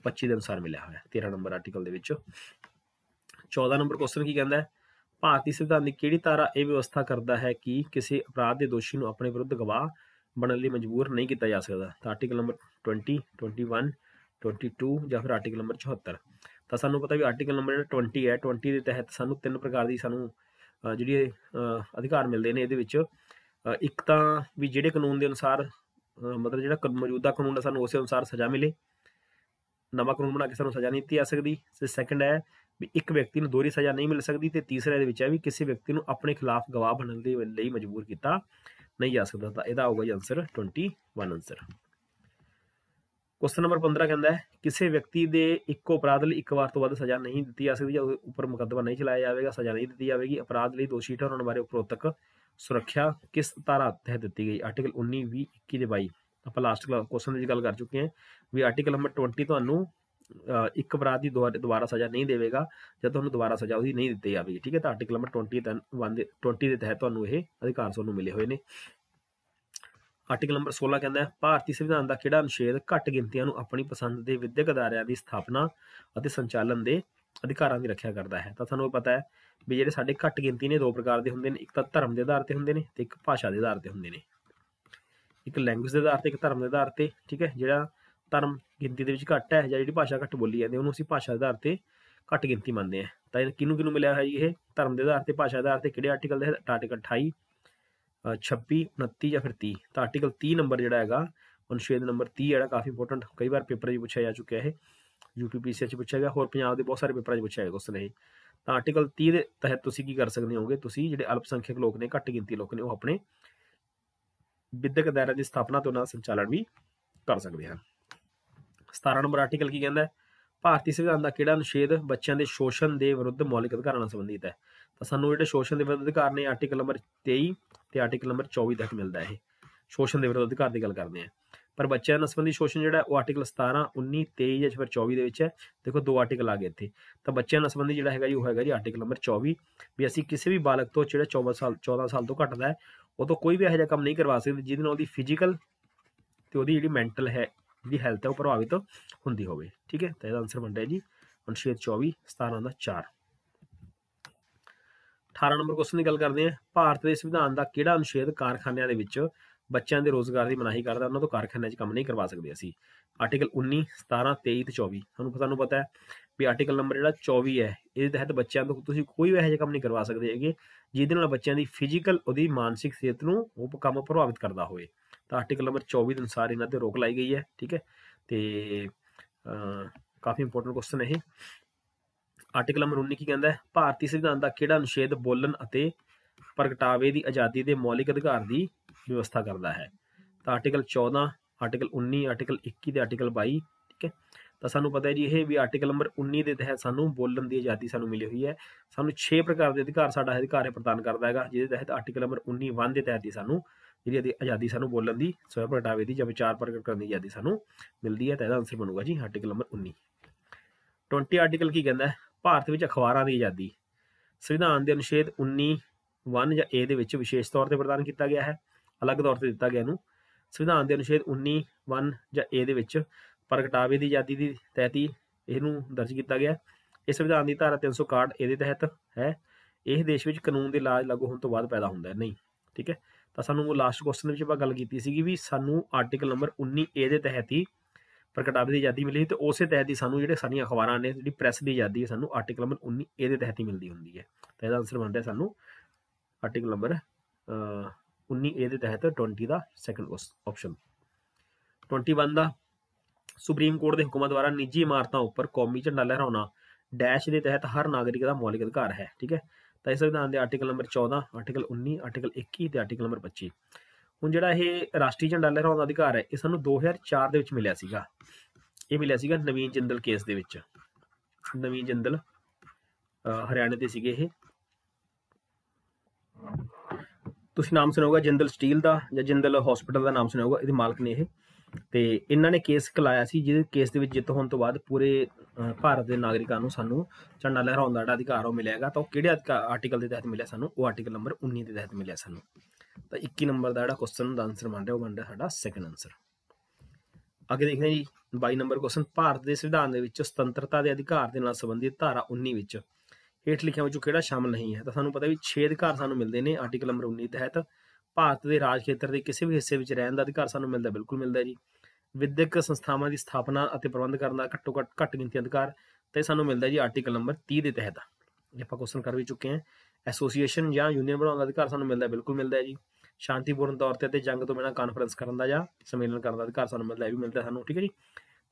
A: 25 ਦੇ ਅਨੁਸਾਰ ਮਿਲਿਆ ਹੋਇਆ 13 ਨੰਬਰ ਆਰਟੀਕਲ ਦੇ ਵਿੱਚ 14 ਨੰਬਰ ਕੁਐਸਚਨ ਕੀ ਕਹਿੰਦਾ ਹੈ ਭਾਰਤੀ ਸੰਵਿਧਾਨ ਦੀ ਕਿਹੜੀ ਧਾਰਾ ਇਹ ਵਿਵਸਥਾ ਕਰਦਾ ਹੈ ਕਿ ਕਿਸੇ ਅਪਰਾਧ ਦੇ ਦੋਸ਼ੀ ਨੂੰ ਆਪਣੇ ਵਿਰੁੱਧ ਗਵਾਹ ਬਣਨ ਲਈ ਮਜਬੂਰ ਨਹੀਂ ਕੀਤਾ ਜਾ ਸਕਦਾ ਤਾਂ ਆਰਟੀਕਲ ਨੰਬਰ 20 21 22 ਜਾਂ ਫਿਰ ਆਰਟੀਕਲ ਨੰਬਰ 74 ਤਾਂ ਸਾਨੂੰ ਪਤਾ ਵੀ ਆਰਟੀਕਲ ਨੰਬਰ ਜਿਹੜਾ 20 ਹੈ 20 ਦੇ ਤਹਿਤ ਸਾਨੂੰ ਤਿੰਨ ਪ੍ਰਕਾਰ ਦੀ ਸਾਨੂੰ ਜਿਹੜੀ ਅਧਿਕਾਰ ਮਿਲਦੇ ਨੇ ਇਹਦੇ ਵਿੱਚ ਇੱਕ ਤਾਂ ਵੀ ਜਿਹੜੇ ਕਾਨੂੰਨ ਦੇ ਅਨੁਸਾਰ ਮਤਲਬ ਜਿਹੜਾ ਮੌਜੂਦਾ ਕਾਨੂੰਨ ਹੈ ਸਾਨੂੰ ਉਸੇ ਅਨੁਸਾਰ ਸਜ਼ਾ ਮਿਲੇ ਨਵਾਂ ਕਾਨੂੰਨ ਬਣਾ ਕੇ ਸਾਨੂੰ ਸਜ਼ਾ ਨਹੀਂ ਦਿੱਤੀ ਜਾ ਸਕਦੀ ਤੇ ਸੈਕੰਡ ਹੈ ਵੀ ਇੱਕ ਵਿਅਕਤੀ ਨੂੰ ਦੋਹਰੀ ਸਜ਼ਾ ਨਹੀਂ ਮਿਲ ਸਕਦੀ ਤੇ ਤੀਸਰਾ ਇਹਦੇ ਵਿੱਚ ਹੈ ਵੀ ਕਿਸੇ ਵਿਅਕਤੀ ਨੂੰ ਆਪਣੇ ਖਿਲਾਫ ਗਵਾਹ ਬਣਨ ਦੇ ਲਈ ਮਜਬੂਰ ਕੀਤਾ ਨਹੀਂ ਜਾ ਸਕਦਾ ਤਾਂ ਇਹਦਾ ਹੋਊਗਾ ਜੀ ਆਨਸਰ 21 ਆਨਸਰ ਕੁਐਸਚਨ ਨੰਬਰ 15 ਕਹਿੰਦਾ ਹੈ ਕਿਸੇ ਵਿਅਕਤੀ ਦੇ ਇੱਕੋ ਅਪਰਾਧ ਲਈ ਇੱਕ ਵਾਰ ਤੋਂ ਵੱਧ ਸਜ਼ਾ ਨਹੀਂ ਦਿੱਤੀ ਜਾ ਸਕਦੀ ਜਾਂ ਉੱਪਰ ਮੁਕੱਦਮਾ ਨਹੀਂ ਚਲਾਇਆ ਜਾਵੇਗਾ ਸਜ਼ਾ ਨਹੀਂ ਦਿੱਤੀ ਜਾਵੇਗੀ ਅਪਰਾਧ ਲਈ ਦੋਸ਼ੀ ਠਹਿਰਾਉਣ ਬਾਰੇ ਉਪਰੋਕਤ ਸੁਰੱਖਿਆ ਕਿਸ ਧਾਰਾ ਤਹਿਤ ਦਿੱਤੀ ਗਈ ਆਰਟੀਕਲ 19 20 21 ਦੇ 22 ਆਪਾਂ ਲਾਸਟ ਕੁਐਸਚਨ ਦੀ ਗੱਲ ਕਰ ਚੁੱਕੇ ਹਾਂ ਵੀ ਆਰਟੀਕਲ ਨੰਬਰ 20 ਤੁਹਾਨੂੰ ਇੱਕ ਅਪਰਾਧ ਦੀ ਦੁਬਾਰਾ ਸਜ਼ਾ ਨਹੀਂ ਦੇਵੇਗਾ ਜਾਂ ਤੁਹਾਨੂੰ ਦੁਬਾਰਾ ਸਜ਼ਾ ਉਹਦੀ ਨਹੀਂ ਦਿੱਤੀ ਜਾਵੇਗੀ ਠੀਕ ਹੈ ਤਾਂ ਆਰਟੀਕਲ ਨੰਬਰ 20 ਦੇ 20 ਦੇ ਤਹਿਤ ਤੁਹਾਨੂੰ ਇਹ ਅਧਿਕਾਰ ਤੁਹਾਨੂੰ ਮਿਲੇ ਹੋਏ ਨੇ ਆਰਟੀਕਲ ਨੰਬਰ 16 ਕਹਿੰਦਾ ਹੈ ਭਾਰਤੀ ਸੰਵਿਧਾਨ ਦਾ ਕਿਹੜਾ ਅਨੁਛੇਦ ਘੱਟ ਗਿਣਤੀਆਂ ਨੂੰ ਆਪਣੀ ਪਸੰਦ ਦੇ ਵਿਦਿਅਕ ਅਦਾਰਿਆਂ ਦੀ ਸਥਾਪਨਾ ਅਤੇ ਸੰਚਾਲਨ ਦੇ ਅਧਿਕਾਰਾਂ ਦੀ ਰੱਖਿਆ ਕਰਦਾ ਹੈ ਤਾਂ ਤੁਹਾਨੂੰ ਪਤਾ ਹੈ ਵੀ ਜਿਹੜੇ ਸਾਡੇ ਘੱਟ ਗਿਣਤੀ ਨੇ ਦੋ ਪ੍ਰਕਾਰ ਦੇ ਹੁੰਦੇ ਨੇ ਇੱਕ ਤਾਂ ਧਰਮ ਦੇ ਆਧਾਰ ਤੇ ਹੁੰਦੇ ਨੇ ਤੇ ਇੱਕ ਭਾਸ਼ਾ ਦੇ ਆਧਾਰ ਤੇ ਹੁੰਦੇ ਨੇ ਇੱਕ ਲੈਂਗੁਏਜ ਦੇ ਆਧਾਰ ਤੇ ਇੱਕ ਧਰਮ ਦੇ ਆਧਾਰ ਤੇ ਠੀਕ ਹੈ ਜਿਹੜਾ ਧਰਮ ਗਿਣਤੀ ਦੇ ਵਿੱਚ ਘੱਟ ਹੈ ਜਾਂ ਜਿਹੜੀ ਭਾਸ਼ਾ ਘੱਟ ਬੋਲੀ ਜਾਂਦੀ ਉਹਨੂੰ ਅਸੀਂ ਭਾਸ਼ਾ ਦੇ ਆਧਾਰ ਤੇ ਘੱਟ ਗਿਣਤੀ ਮੰਨਦੇ ਆ ਤਾਂ ਇਹ ਕਿਹਨੂੰ ਕਿਹਨੂੰ ਮਿਲਿਆ ਹੈ ਜੀ ਇਹ ਧਰਮ ਦੇ ਆਧਾਰ ਤੇ ਭਾਸ਼ਾ ਦੇ ਆਧਾਰ ਤੇ ਕਿਹੜੇ ਆਰਟੀਕਲ ਦੇ ਆਰਟੀਕਲ 28 26 29 ਜਾਂ ਫਿਰ 30 ਤਾਂ ਆਰਟੀਕਲ 30 ਨੰਬਰ ਜਿਹੜਾ ਹੈਗਾ ਅਨੁਛੇਦ ਨੰਬਰ 30 ਜਿਹੜਾ ਕਾਫੀ ਇੰਪੋਰਟੈਂਟ ਕਈ ਵਾਰ ਪੇਪਰ 'ਚ ਪੁੱਛਿਆ ਜਾ ਚੁੱਕਿਆ ਹੈ ਯੂਪੀਪੀਸੀ 'ਚ ਪੁੱਛਿਆ ਗਿਆ ਹੋਰ ਪੰਜਾਬ ਦੇ ਬਹੁਤ ਸਾਰੇ ਪੇਪਰਾਂ 'ਚ ਪੁੱਛਿਆ ਗਿਆ ਕੁਐਸਚਨ ਨਹੀਂ ਤਾਂ ਆਰਟੀਕਲ 30 ਦੇ ਤਹਿਤ ਤੁਸੀਂ ਕੀ ਕਰ ਸਕਦੇ ਹੋਗੇ ਤੁਸੀਂ ਜਿਹੜੇ ਸੰਖਿਅਕ ਲੋਕ ਨੇ ਘੱਟ ਗਿਣਤੀ ਲੋਕ ਨੇ ਉਹ ਆਪਣੇ ਵਿਦਿਅਕ ਦਾਇਰਾ ਦੀ ਸਥਾਪਨਾ ਤੋਂ ਨਾਲ ਸੰਚਾਲਨ ਵੀ ਕਰ ਸਕਦੇ ਹਨ 17 ਨੰਬਰ ਆਰਟੀਕਲ ਕੀ ਕਹਿੰਦਾ ਹੈ ਭਾਰਤੀ ਸੰਵਿਧਾਨ ਦਾ ਕਿਹੜਾ ਅਨੁਛੇਦ ਬੱਚਿਆਂ ਦੇ ਸ਼ੋਸ਼ਣ ਦੇ ਵਿਰੁੱਧ ਮੌਲਿਕ ਅਧਿਕਾਰਾਂ ਨਾਲ ਸੰਬੰਧਿਤ ਹੈ ਤਾਂ ਸਾਨੂੰ ਜਿਹੜੇ ਸ਼ੋਸ਼ਣ ਦੇ ਵਿਰੁੱਧ ਅਧਿਕਾਰ ਨੇ ਆਰਟੀਕਲ ਨੰਬਰ 23 ਤੇ ਆਰਟੀਕਲ ਨੰਬਰ 24 ਤੱਕ ਮਿਲਦਾ ਇਹ ਸ਼ੋਸ਼ਣ ਦੇ ਵਿਰੁੱਧ ਅਧਿਕਾਰ ਦੀ ਗੱਲ ਕਰਦੇ ਆ ਪਰ ਬੱਚਿਆਂ ਨਾਲ ਸੰਬੰਧੀ ਸ਼ੋਸ਼ਣ ਜਿਹੜਾ ਉਹ ਆਰਟੀਕਲ 17 19 23 ਜਾਂ ਫਿਰ 24 ਦੇ ਵਿੱਚ ਹੈ ਦੇਖੋ ਦੋ ਆਰਟੀਕਲ ਆ ਗਏ ਇੱਥੇ ਤਾਂ ਬੱਚਿਆਂ ਨਾਲ ਸੰਬੰਧੀ ਜਿਹੜਾ ਹੈਗਾ ਜੀ ਉਹ ਹੈਗਾ ਜੀ ਆਰਟੀਕਲ ਨੰਬਰ 24 ਵੀ ਅਸੀਂ ਕਿਸੇ ਵੀ ਬਾਲਕ ਤੋਂ ਜਿਹੜਾ 14 ਸਾਲ 14 ਸਾਲ ਤੋਂ ਘੱਟ ਦਾ ਹੈ ਉਹ ਤੋਂ ਕੋਈ ਵੀ ਇਹੋ ਜਿਹਾ ਕੰਮ ਨਹੀਂ ਕਰਵਾ ਸਕਦੇ ਜਿਹਦੇ ਨਾਲ ਉਹਦੀ ਫਿਜ਼ੀਕਲ ਤੇ ਉਹਦੀ ਜਿਹੜੀ ਮੈਂਟਲ ਹੈ ਜਿਹੜੀ ਹੈਲਥ ਹੈ ਉਹ ਪ੍ਰਭਾਵਿਤ ਹੁੰਦੀ ਹੋਵੇ ਠੀਕ ਹੈ ਤਾਂ ਇਹਦਾ ਆਨਸਰ ਬਣਦਾ ਹੈ ਜੀ 24 17 ਦਾ 4 18 ਨੰਬਰ ਕੁਐਸਚਨ ਦੀ ਗੱਲ ਕਰਦੇ ਆ ਭਾਰਤ ਦੇ ਸੰਵਿਧਾਨ ਦਾ ਕਿਹੜਾ ਅਨੁਸ਼ੇਦ ਕਾਰਖਾਨਿਆਂ ਦੇ ਵਿੱਚ ਬੱਚਿਆਂ ਦੇ ਰੋਜ਼ਗਾਰ ਦੀ ਮਨਾਹੀ ਕਰਦਾ ਉਹਨਾਂ ਤੋਂ ਕਾਰਖਾਨਿਆਂ 'ਚ ਕੰਮ ਨਹੀਂ ਕਰਵਾ ਸਕਦੇ ਅਸੀਂ ਆਰਟੀਕਲ 19 17 23 ਤੇ 24 ਤੁਹਾਨੂੰ ਪਤਾ ਨੂੰ ਪਤਾ ਹੈ ਵੀ ਆਰਟੀਕਲ ਨੰਬਰ ਜਿਹੜਾ 24 ਹੈ ਇਹਦੇ ਤਹਿਤ ਬੱਚਿਆਂ ਤੋਂ ਤੁਸੀਂ ਕੋਈ ਵੀ ਇਹੋ ਜਿਹਾ ਕੰਮ ਨਹੀਂ ਕਰਵਾ ਸਕਦੇ ਹੈਗੇ ਜਿਹਦੇ ਨਾਲ ਬੱਚਿਆਂ ਦੀ ਫਿਜ਼ੀਕਲ ਉਹਦੀ ਮਾਨਸਿਕ ਸਿਹਤ ਨੂੰ ਉਹ ਕੰਮ ਪ੍ਰਭਾਵਿਤ ਕਰਦਾ ਹੋਵੇ ਤਾਂ ਆਰਟੀਕਲ ਨੰਬਰ 24 ਦੇ ਅਨੁਸਾਰ ਇਹਨਾਂ ਤੇ ਰੋਕ ਲਾਈ ਗਈ ਹੈ ਠੀਕ ਹੈ ਤੇ ਕਾਫੀ ਇੰਪੋਰਟੈਂਟ ਕੁਐਸਚਨ ਇਹ ਆਰਟੀਕਲ ਨੰਬਰ 19 ਕੀ ਕਹਿੰਦਾ ਹੈ ਭਾਰਤੀ ਸੰਵਿਧਾਨ ਦਾ ਕਿਹੜਾ ਅਨੁਛੇਦ ਬੋਲਣ ਅਤੇ ਪ੍ਰਗਟਾਵੇ ਦੀ ਆਜ਼ਾਦੀ ਦੇ ਮੌਲਿਕ ਅਧਿਕਾਰ ਦੀ ਵਿਵਸਥਾ ਕਰਦਾ ਹੈ ਤਾਂ ਆਰਟੀਕਲ 14 ਆਰਟੀਕਲ 19 ਆਰਟੀਕਲ 21 ਤੇ ਆਰਟੀਕਲ 22 ਠੀਕ ਹੈ ਤਾਂ ਸਾਨੂੰ ਪਤਾ ਹੈ ਜੀ ਇਹ ਵੀ ਆਰਟੀਕਲ ਨੰਬਰ 19 ਦੇ ਤਹਿਤ ਸਾਨੂੰ ਬੋਲਣ ਦੀ ਆਜ਼ਾਦੀ ਸਾਨੂੰ ਮਿਲੀ ਹੋਈ ਹੈ ਸਾਨੂੰ 6 ਪ੍ਰਕਾਰ ਦੇ ਅਧਿਕਾਰ ਸਾਡਾ ਅਧਿਕਾਰ ਪ੍ਰਦਾਨ ਕਰਦਾ ਹੈਗਾ ਜਿਹਦੇ ਤਹਿਤ ਆਰਟੀਕਲ ਨੰਬਰ 19 1 ਦੇ ਤਹਿਤ ਹੀ ਸਾਨੂੰ ਜਿਹੜੀ ਆਜ਼ਾਦੀ ਸਾਨੂੰ ਬੋਲਣ ਦੀ ਸਵੈ ਪ੍ਰਗਟਾਵੇ ਦੀ ਜਾਂ ਵਿਚਾਰ ਪ੍ਰਗਟ ਕਰਨ ਦੀ ਆਜ਼ਾਦੀ ਸਾਨੂੰ ਮਿਲਦੀ ਹੈ ਤਾਂ ਇਹਦਾ ਆਨਸਰ ਬਣੂਗਾ ਜੀ ਆਰਟੀਕਲ ਨੰਬਰ 19 20 ਆਰਟੀਕਲ ਕੀ ਕਹਿੰਦਾ ਹੈ ਭਾਰਤ ਵਿੱਚ ਅਖਬਾਰਾਂ ਦੀ ਆਜ਼ਾਦੀ ਸੰਵਿਧਾਨ ਦੇ ਅਨੁਛੇਦ 19 1 ਜਾਂ A ਦੇ ਵਿੱਚ ਵਿਸ਼ੇਸ਼ ਤੌਰ ਤੇ ਪ੍ਰਦਾਨ ਕੀਤਾ ਗਿਆ ਹੈ ਅਲੱਗ ਤੌਰ ਤੇ ਦਿੱਤਾ ਗਿਆ ਇਹਨੂੰ ਸੰਵਿਧਾਨ ਦੇ ਅਨੁਛੇਦ 19 1 ਜਾਂ A ਦੇ ਵਿੱਚ ਪ੍ਰਗਟਾਵੇ ਦੀ ਆਜ਼ਾਦੀ ਦੀ ਤੈਤੀ ਇਹਨੂੰ ਦਰਜ ਕੀਤਾ ਗਿਆ ਇਸ ਸੰਵਿਧਾਨ ਦੀ ਧਾਰਾ 361 ਇਹਦੇ ਤਹਿਤ ਹੈ ਇਹ ਦੇਸ਼ ਵਿੱਚ ਕਾਨੂੰਨ ਦੇ ਲਾਜ ਲਾਗੂ ਹੋਣ ਤੋਂ ਬਾਅਦ ਪੈਦਾ ਹੁੰਦਾ ਹੈ ਨਹੀਂ ਠੀਕ ਹੈ ਤਾਂ ਸਾਨੂੰ ਲਾਸਟ ਕੁਐਸਚਨ ਵਿੱਚ ਆਪਾਂ ਗੱਲ ਕੀਤੀ ਸੀਗੀ ਵੀ ਸਾਨੂੰ ਆਰਟੀਕਲ ਨੰਬਰ 19 ਏ ਦੇ ਤਹਿਤ ਹੀ ਪ੍ਰਗਟਾਵੇ ਦੀ ਆਜ਼ਾਦੀ ਮਿਲੀ ਤੇ ਉਸੇ ਤਹਿਤ ਹੀ ਸਾਨੂੰ ਜਿਹੜੇ ਸਾਰੀਆਂ ਅਖਬਾਰਾਂ ਨੇ ਜਿਹੜੀ ਪ੍ਰੈਸ ਦੀ ਆਜ਼ਾਦੀ ਸਾਨੂੰ ਆਰਟੀਕਲ ਨੰਬਰ 19 ਏ ਦੇ ਤਹਿਤ ਹੀ ਮਿਲਦੀ ਹੁੰਦੀ ਹੈ ਤਾਂ ਇਹਦਾ ਆਨਸਰ ਬਣ ਰਿਹਾ ਸਾਨੂੰ ਆਰਟੀਕਲ ਨੰਬਰ 19 ਏ ਦੇ ਤਹਿਤ 20 ਦਾ ਸੈਕੰਡ ਆਪਸ਼ਨ 21 ਦਾ ਸੁਪਰੀਮ ਕੋਰਟ ਦੇ ਹੁਕਮਾਂ ਦੁਆਰਾ ਨਿੱਜੀ ਇਮਾਰਤਾਂ ਉੱਪਰ ਕੌਮੀ ਝੰਡਾ ਲਹਿਰਾਉਣਾ ਡੈਸ਼ ਦੇ ਤਹਿਤ ਹਰ ਨਾਗਰਿਕ ਦਾ ਮੌਲਿਕ ਅਧਿਕਾਰ ਹੈ ਠੀਕ ਹੈ ਤਾਂ ਇਸ ਸੰਵਿਧਾਨ ਦੇ ਆਰਟੀਕਲ ਨੰਬਰ 14 ਆਰਟੀਕਲ 19 ਆਰਟੀਕਲ 21 ਤੇ ਆਰਟੀਕਲ ਨੰਬਰ 25 ਹੁਣ ਜਿਹੜਾ ਇਹ ਰਾਸ਼ਟਰੀ ਝੰਡਾ ਲਹਿਰਾਉਣ ਦਾ ਅਧਿਕਾਰ ਹੈ ਇਹ ਸਾਨੂੰ 2004 ਦੇ ਵਿੱਚ ਮਿਲਿਆ ਸੀਗਾ ਇਹ ਮਿਲਿਆ ਸੀਗਾ ਨਵੀਨ ਜਿੰਦਲ ਕੇਸ ਦੇ ਵਿੱਚ ਨਵੀਨ ਜਿੰਦਲ ਹਰਿਆਣੇ ਦੇ ਸੀਗੇ ਇਹ ਤੁਸੀਂ ਨਾਮ ਸੁਣੋਗਾ ਜਿੰਦਲ ਸਟੀਲ ਦਾ ਜਾਂ ਜਿੰਦਲ ਹਸਪੀਟਲ ਦਾ ਨਾਮ ਸੁਣਿਆ ਹੋਗਾ ਇਹਦੇ ਮਾਲਕ ਨੇ ਇਹ ਤੇ ਇਹਨਾਂ ਨੇ ਕੇਸ ਕਲਾਇਆ ਸੀ ਜਿਹਦੇ ਕੇਸ ਦੇ ਵਿੱਚ ਜਿੱਤ ਹੋਣ ਤੋਂ ਬਾਅਦ ਪੂਰੇ ਭਾਰਤ ਦੇ ਨਾਗਰਿਕਾਂ ਨੂੰ ਸਾਨੂੰ ਝੰਡਾ ਲਹਿਰਾਉਣ ਦਾ ਅਧਿਕਾਰ ਉਹ ਮਿਲੇਗਾ ਤਾਂ ਉਹ ਕਿਹੜੇ ਆਰਟੀਕਲ ਦੇ ਤਹਿਤ ਮਿਲਿਆ ਸਾਨੂੰ ਉਹ ਆਰਟੀਕਲ ਨੰਬਰ 19 ਦੇ ਤਹਿਤ ਮਿਲਿਆ ਸਾਨੂੰ ਤਾਂ 21 ਨੰਬਰ ਦਾ ਜਿਹੜਾ ਕੁਐਸਚਨ ਦਾ ਆਨਸਰ ਬਣ ਰਿਹਾ ਉਹ ਬਣ ਰਿਹਾ ਸਾਡਾ ਸੈਕੰਡ ਆਨਸਰ ਅੱਗੇ ਦੇਖਦੇ ਹਾਂ ਜੀ 22 ਨੰਬਰ ਕੁਐਸਚਨ ਭਾਰਤ ਦੇ ਸੰਵਿਧਾਨ ਦੇ ਵਿੱਚ ਸੁਤੰਤਰਤਾ ਦੇ ਅਧਿਕਾਰ ਦੇ ਨਾਲ ਸੰਬੰਧਿਤ ਧਾਰਾ 19 ਵਿੱਚ ਹੇਠ ਲਿਖਿਆਂ ਵਿੱਚੋਂ ਕਿਹੜਾ ਸ਼ਾਮਲ ਨਹੀਂ ਹੈ ਤਾਂ ਸਾਨੂੰ ਪਤਾ ਵੀ 6 ਅਧਿਕਾਰ ਸਾਨੂੰ ਮਿਲਦੇ ਨੇ ਆਰਟੀਕਲ ਨੰਬਰ 19 ਤਹਿਤ ਭਾਰਤ ਦੇ ਰਾਜ ਖੇਤਰ ਦੇ ਕਿਸੇ ਵੀ ਹਿੱਸੇ ਵਿੱਚ ਰਹਿਣ ਦਾ ਅਧਿਕਾਰ ਸਾਨੂੰ ਮਿਲਦਾ ਬਿਲਕੁਲ ਮਿਲਦਾ ਜੀ ਵਿਦਿਅਕ ਸੰਸਥਾਵਾਂ ਦੀ ਸਥਾਪਨਾ ਅਤੇ ਪ੍ਰਬੰਧ ਕਰਨ ਦਾ ਘੱਟੋ ਘੱਟ ਘੱਟ ਗਿਣਤੀ ਅਧਿਕਾਰ ਤੇ ਸਾਨੂੰ ਮਿਲਦਾ ਜੀ ਆਰਟੀਕਲ ਨੰਬਰ 30 ਦੇ ਤਹਿਤ ਇਹ ਆਪਾਂ ਕੁਐਸਚਨ ਕਰ ਵੀ ਚੁੱਕੇ ਹਾਂ ਐਸੋਸੀਏਸ਼ਨ ਜਾਂ ਯੂਨੀਅਨ ਬਣਾਉਣ ਦਾ ਅਧਿਕਾਰ ਸਾਨੂੰ ਮਿਲਦਾ ਬਿਲਕੁਲ ਮਿਲਦਾ ਹੈ ਜੀ ਸ਼ਾਂਤੀਪੂਰਨ ਤੌਰ ਤੇ ਅਤੇ ਜੰਗ ਤੋਂ ਬਿਨਾਂ ਕਾਨਫਰੰਸ ਕਰਨ ਦਾ ਜਾਂ ਸੰਮੇਲਨ ਕਰਨ ਦਾ ਅਧਿਕਾਰ ਸਾਨੂੰ ਮਿਲਦਾ ਹੈ ਵੀ ਮਿਲਦਾ ਸਾਨੂੰ ਠੀਕ ਹੈ ਜੀ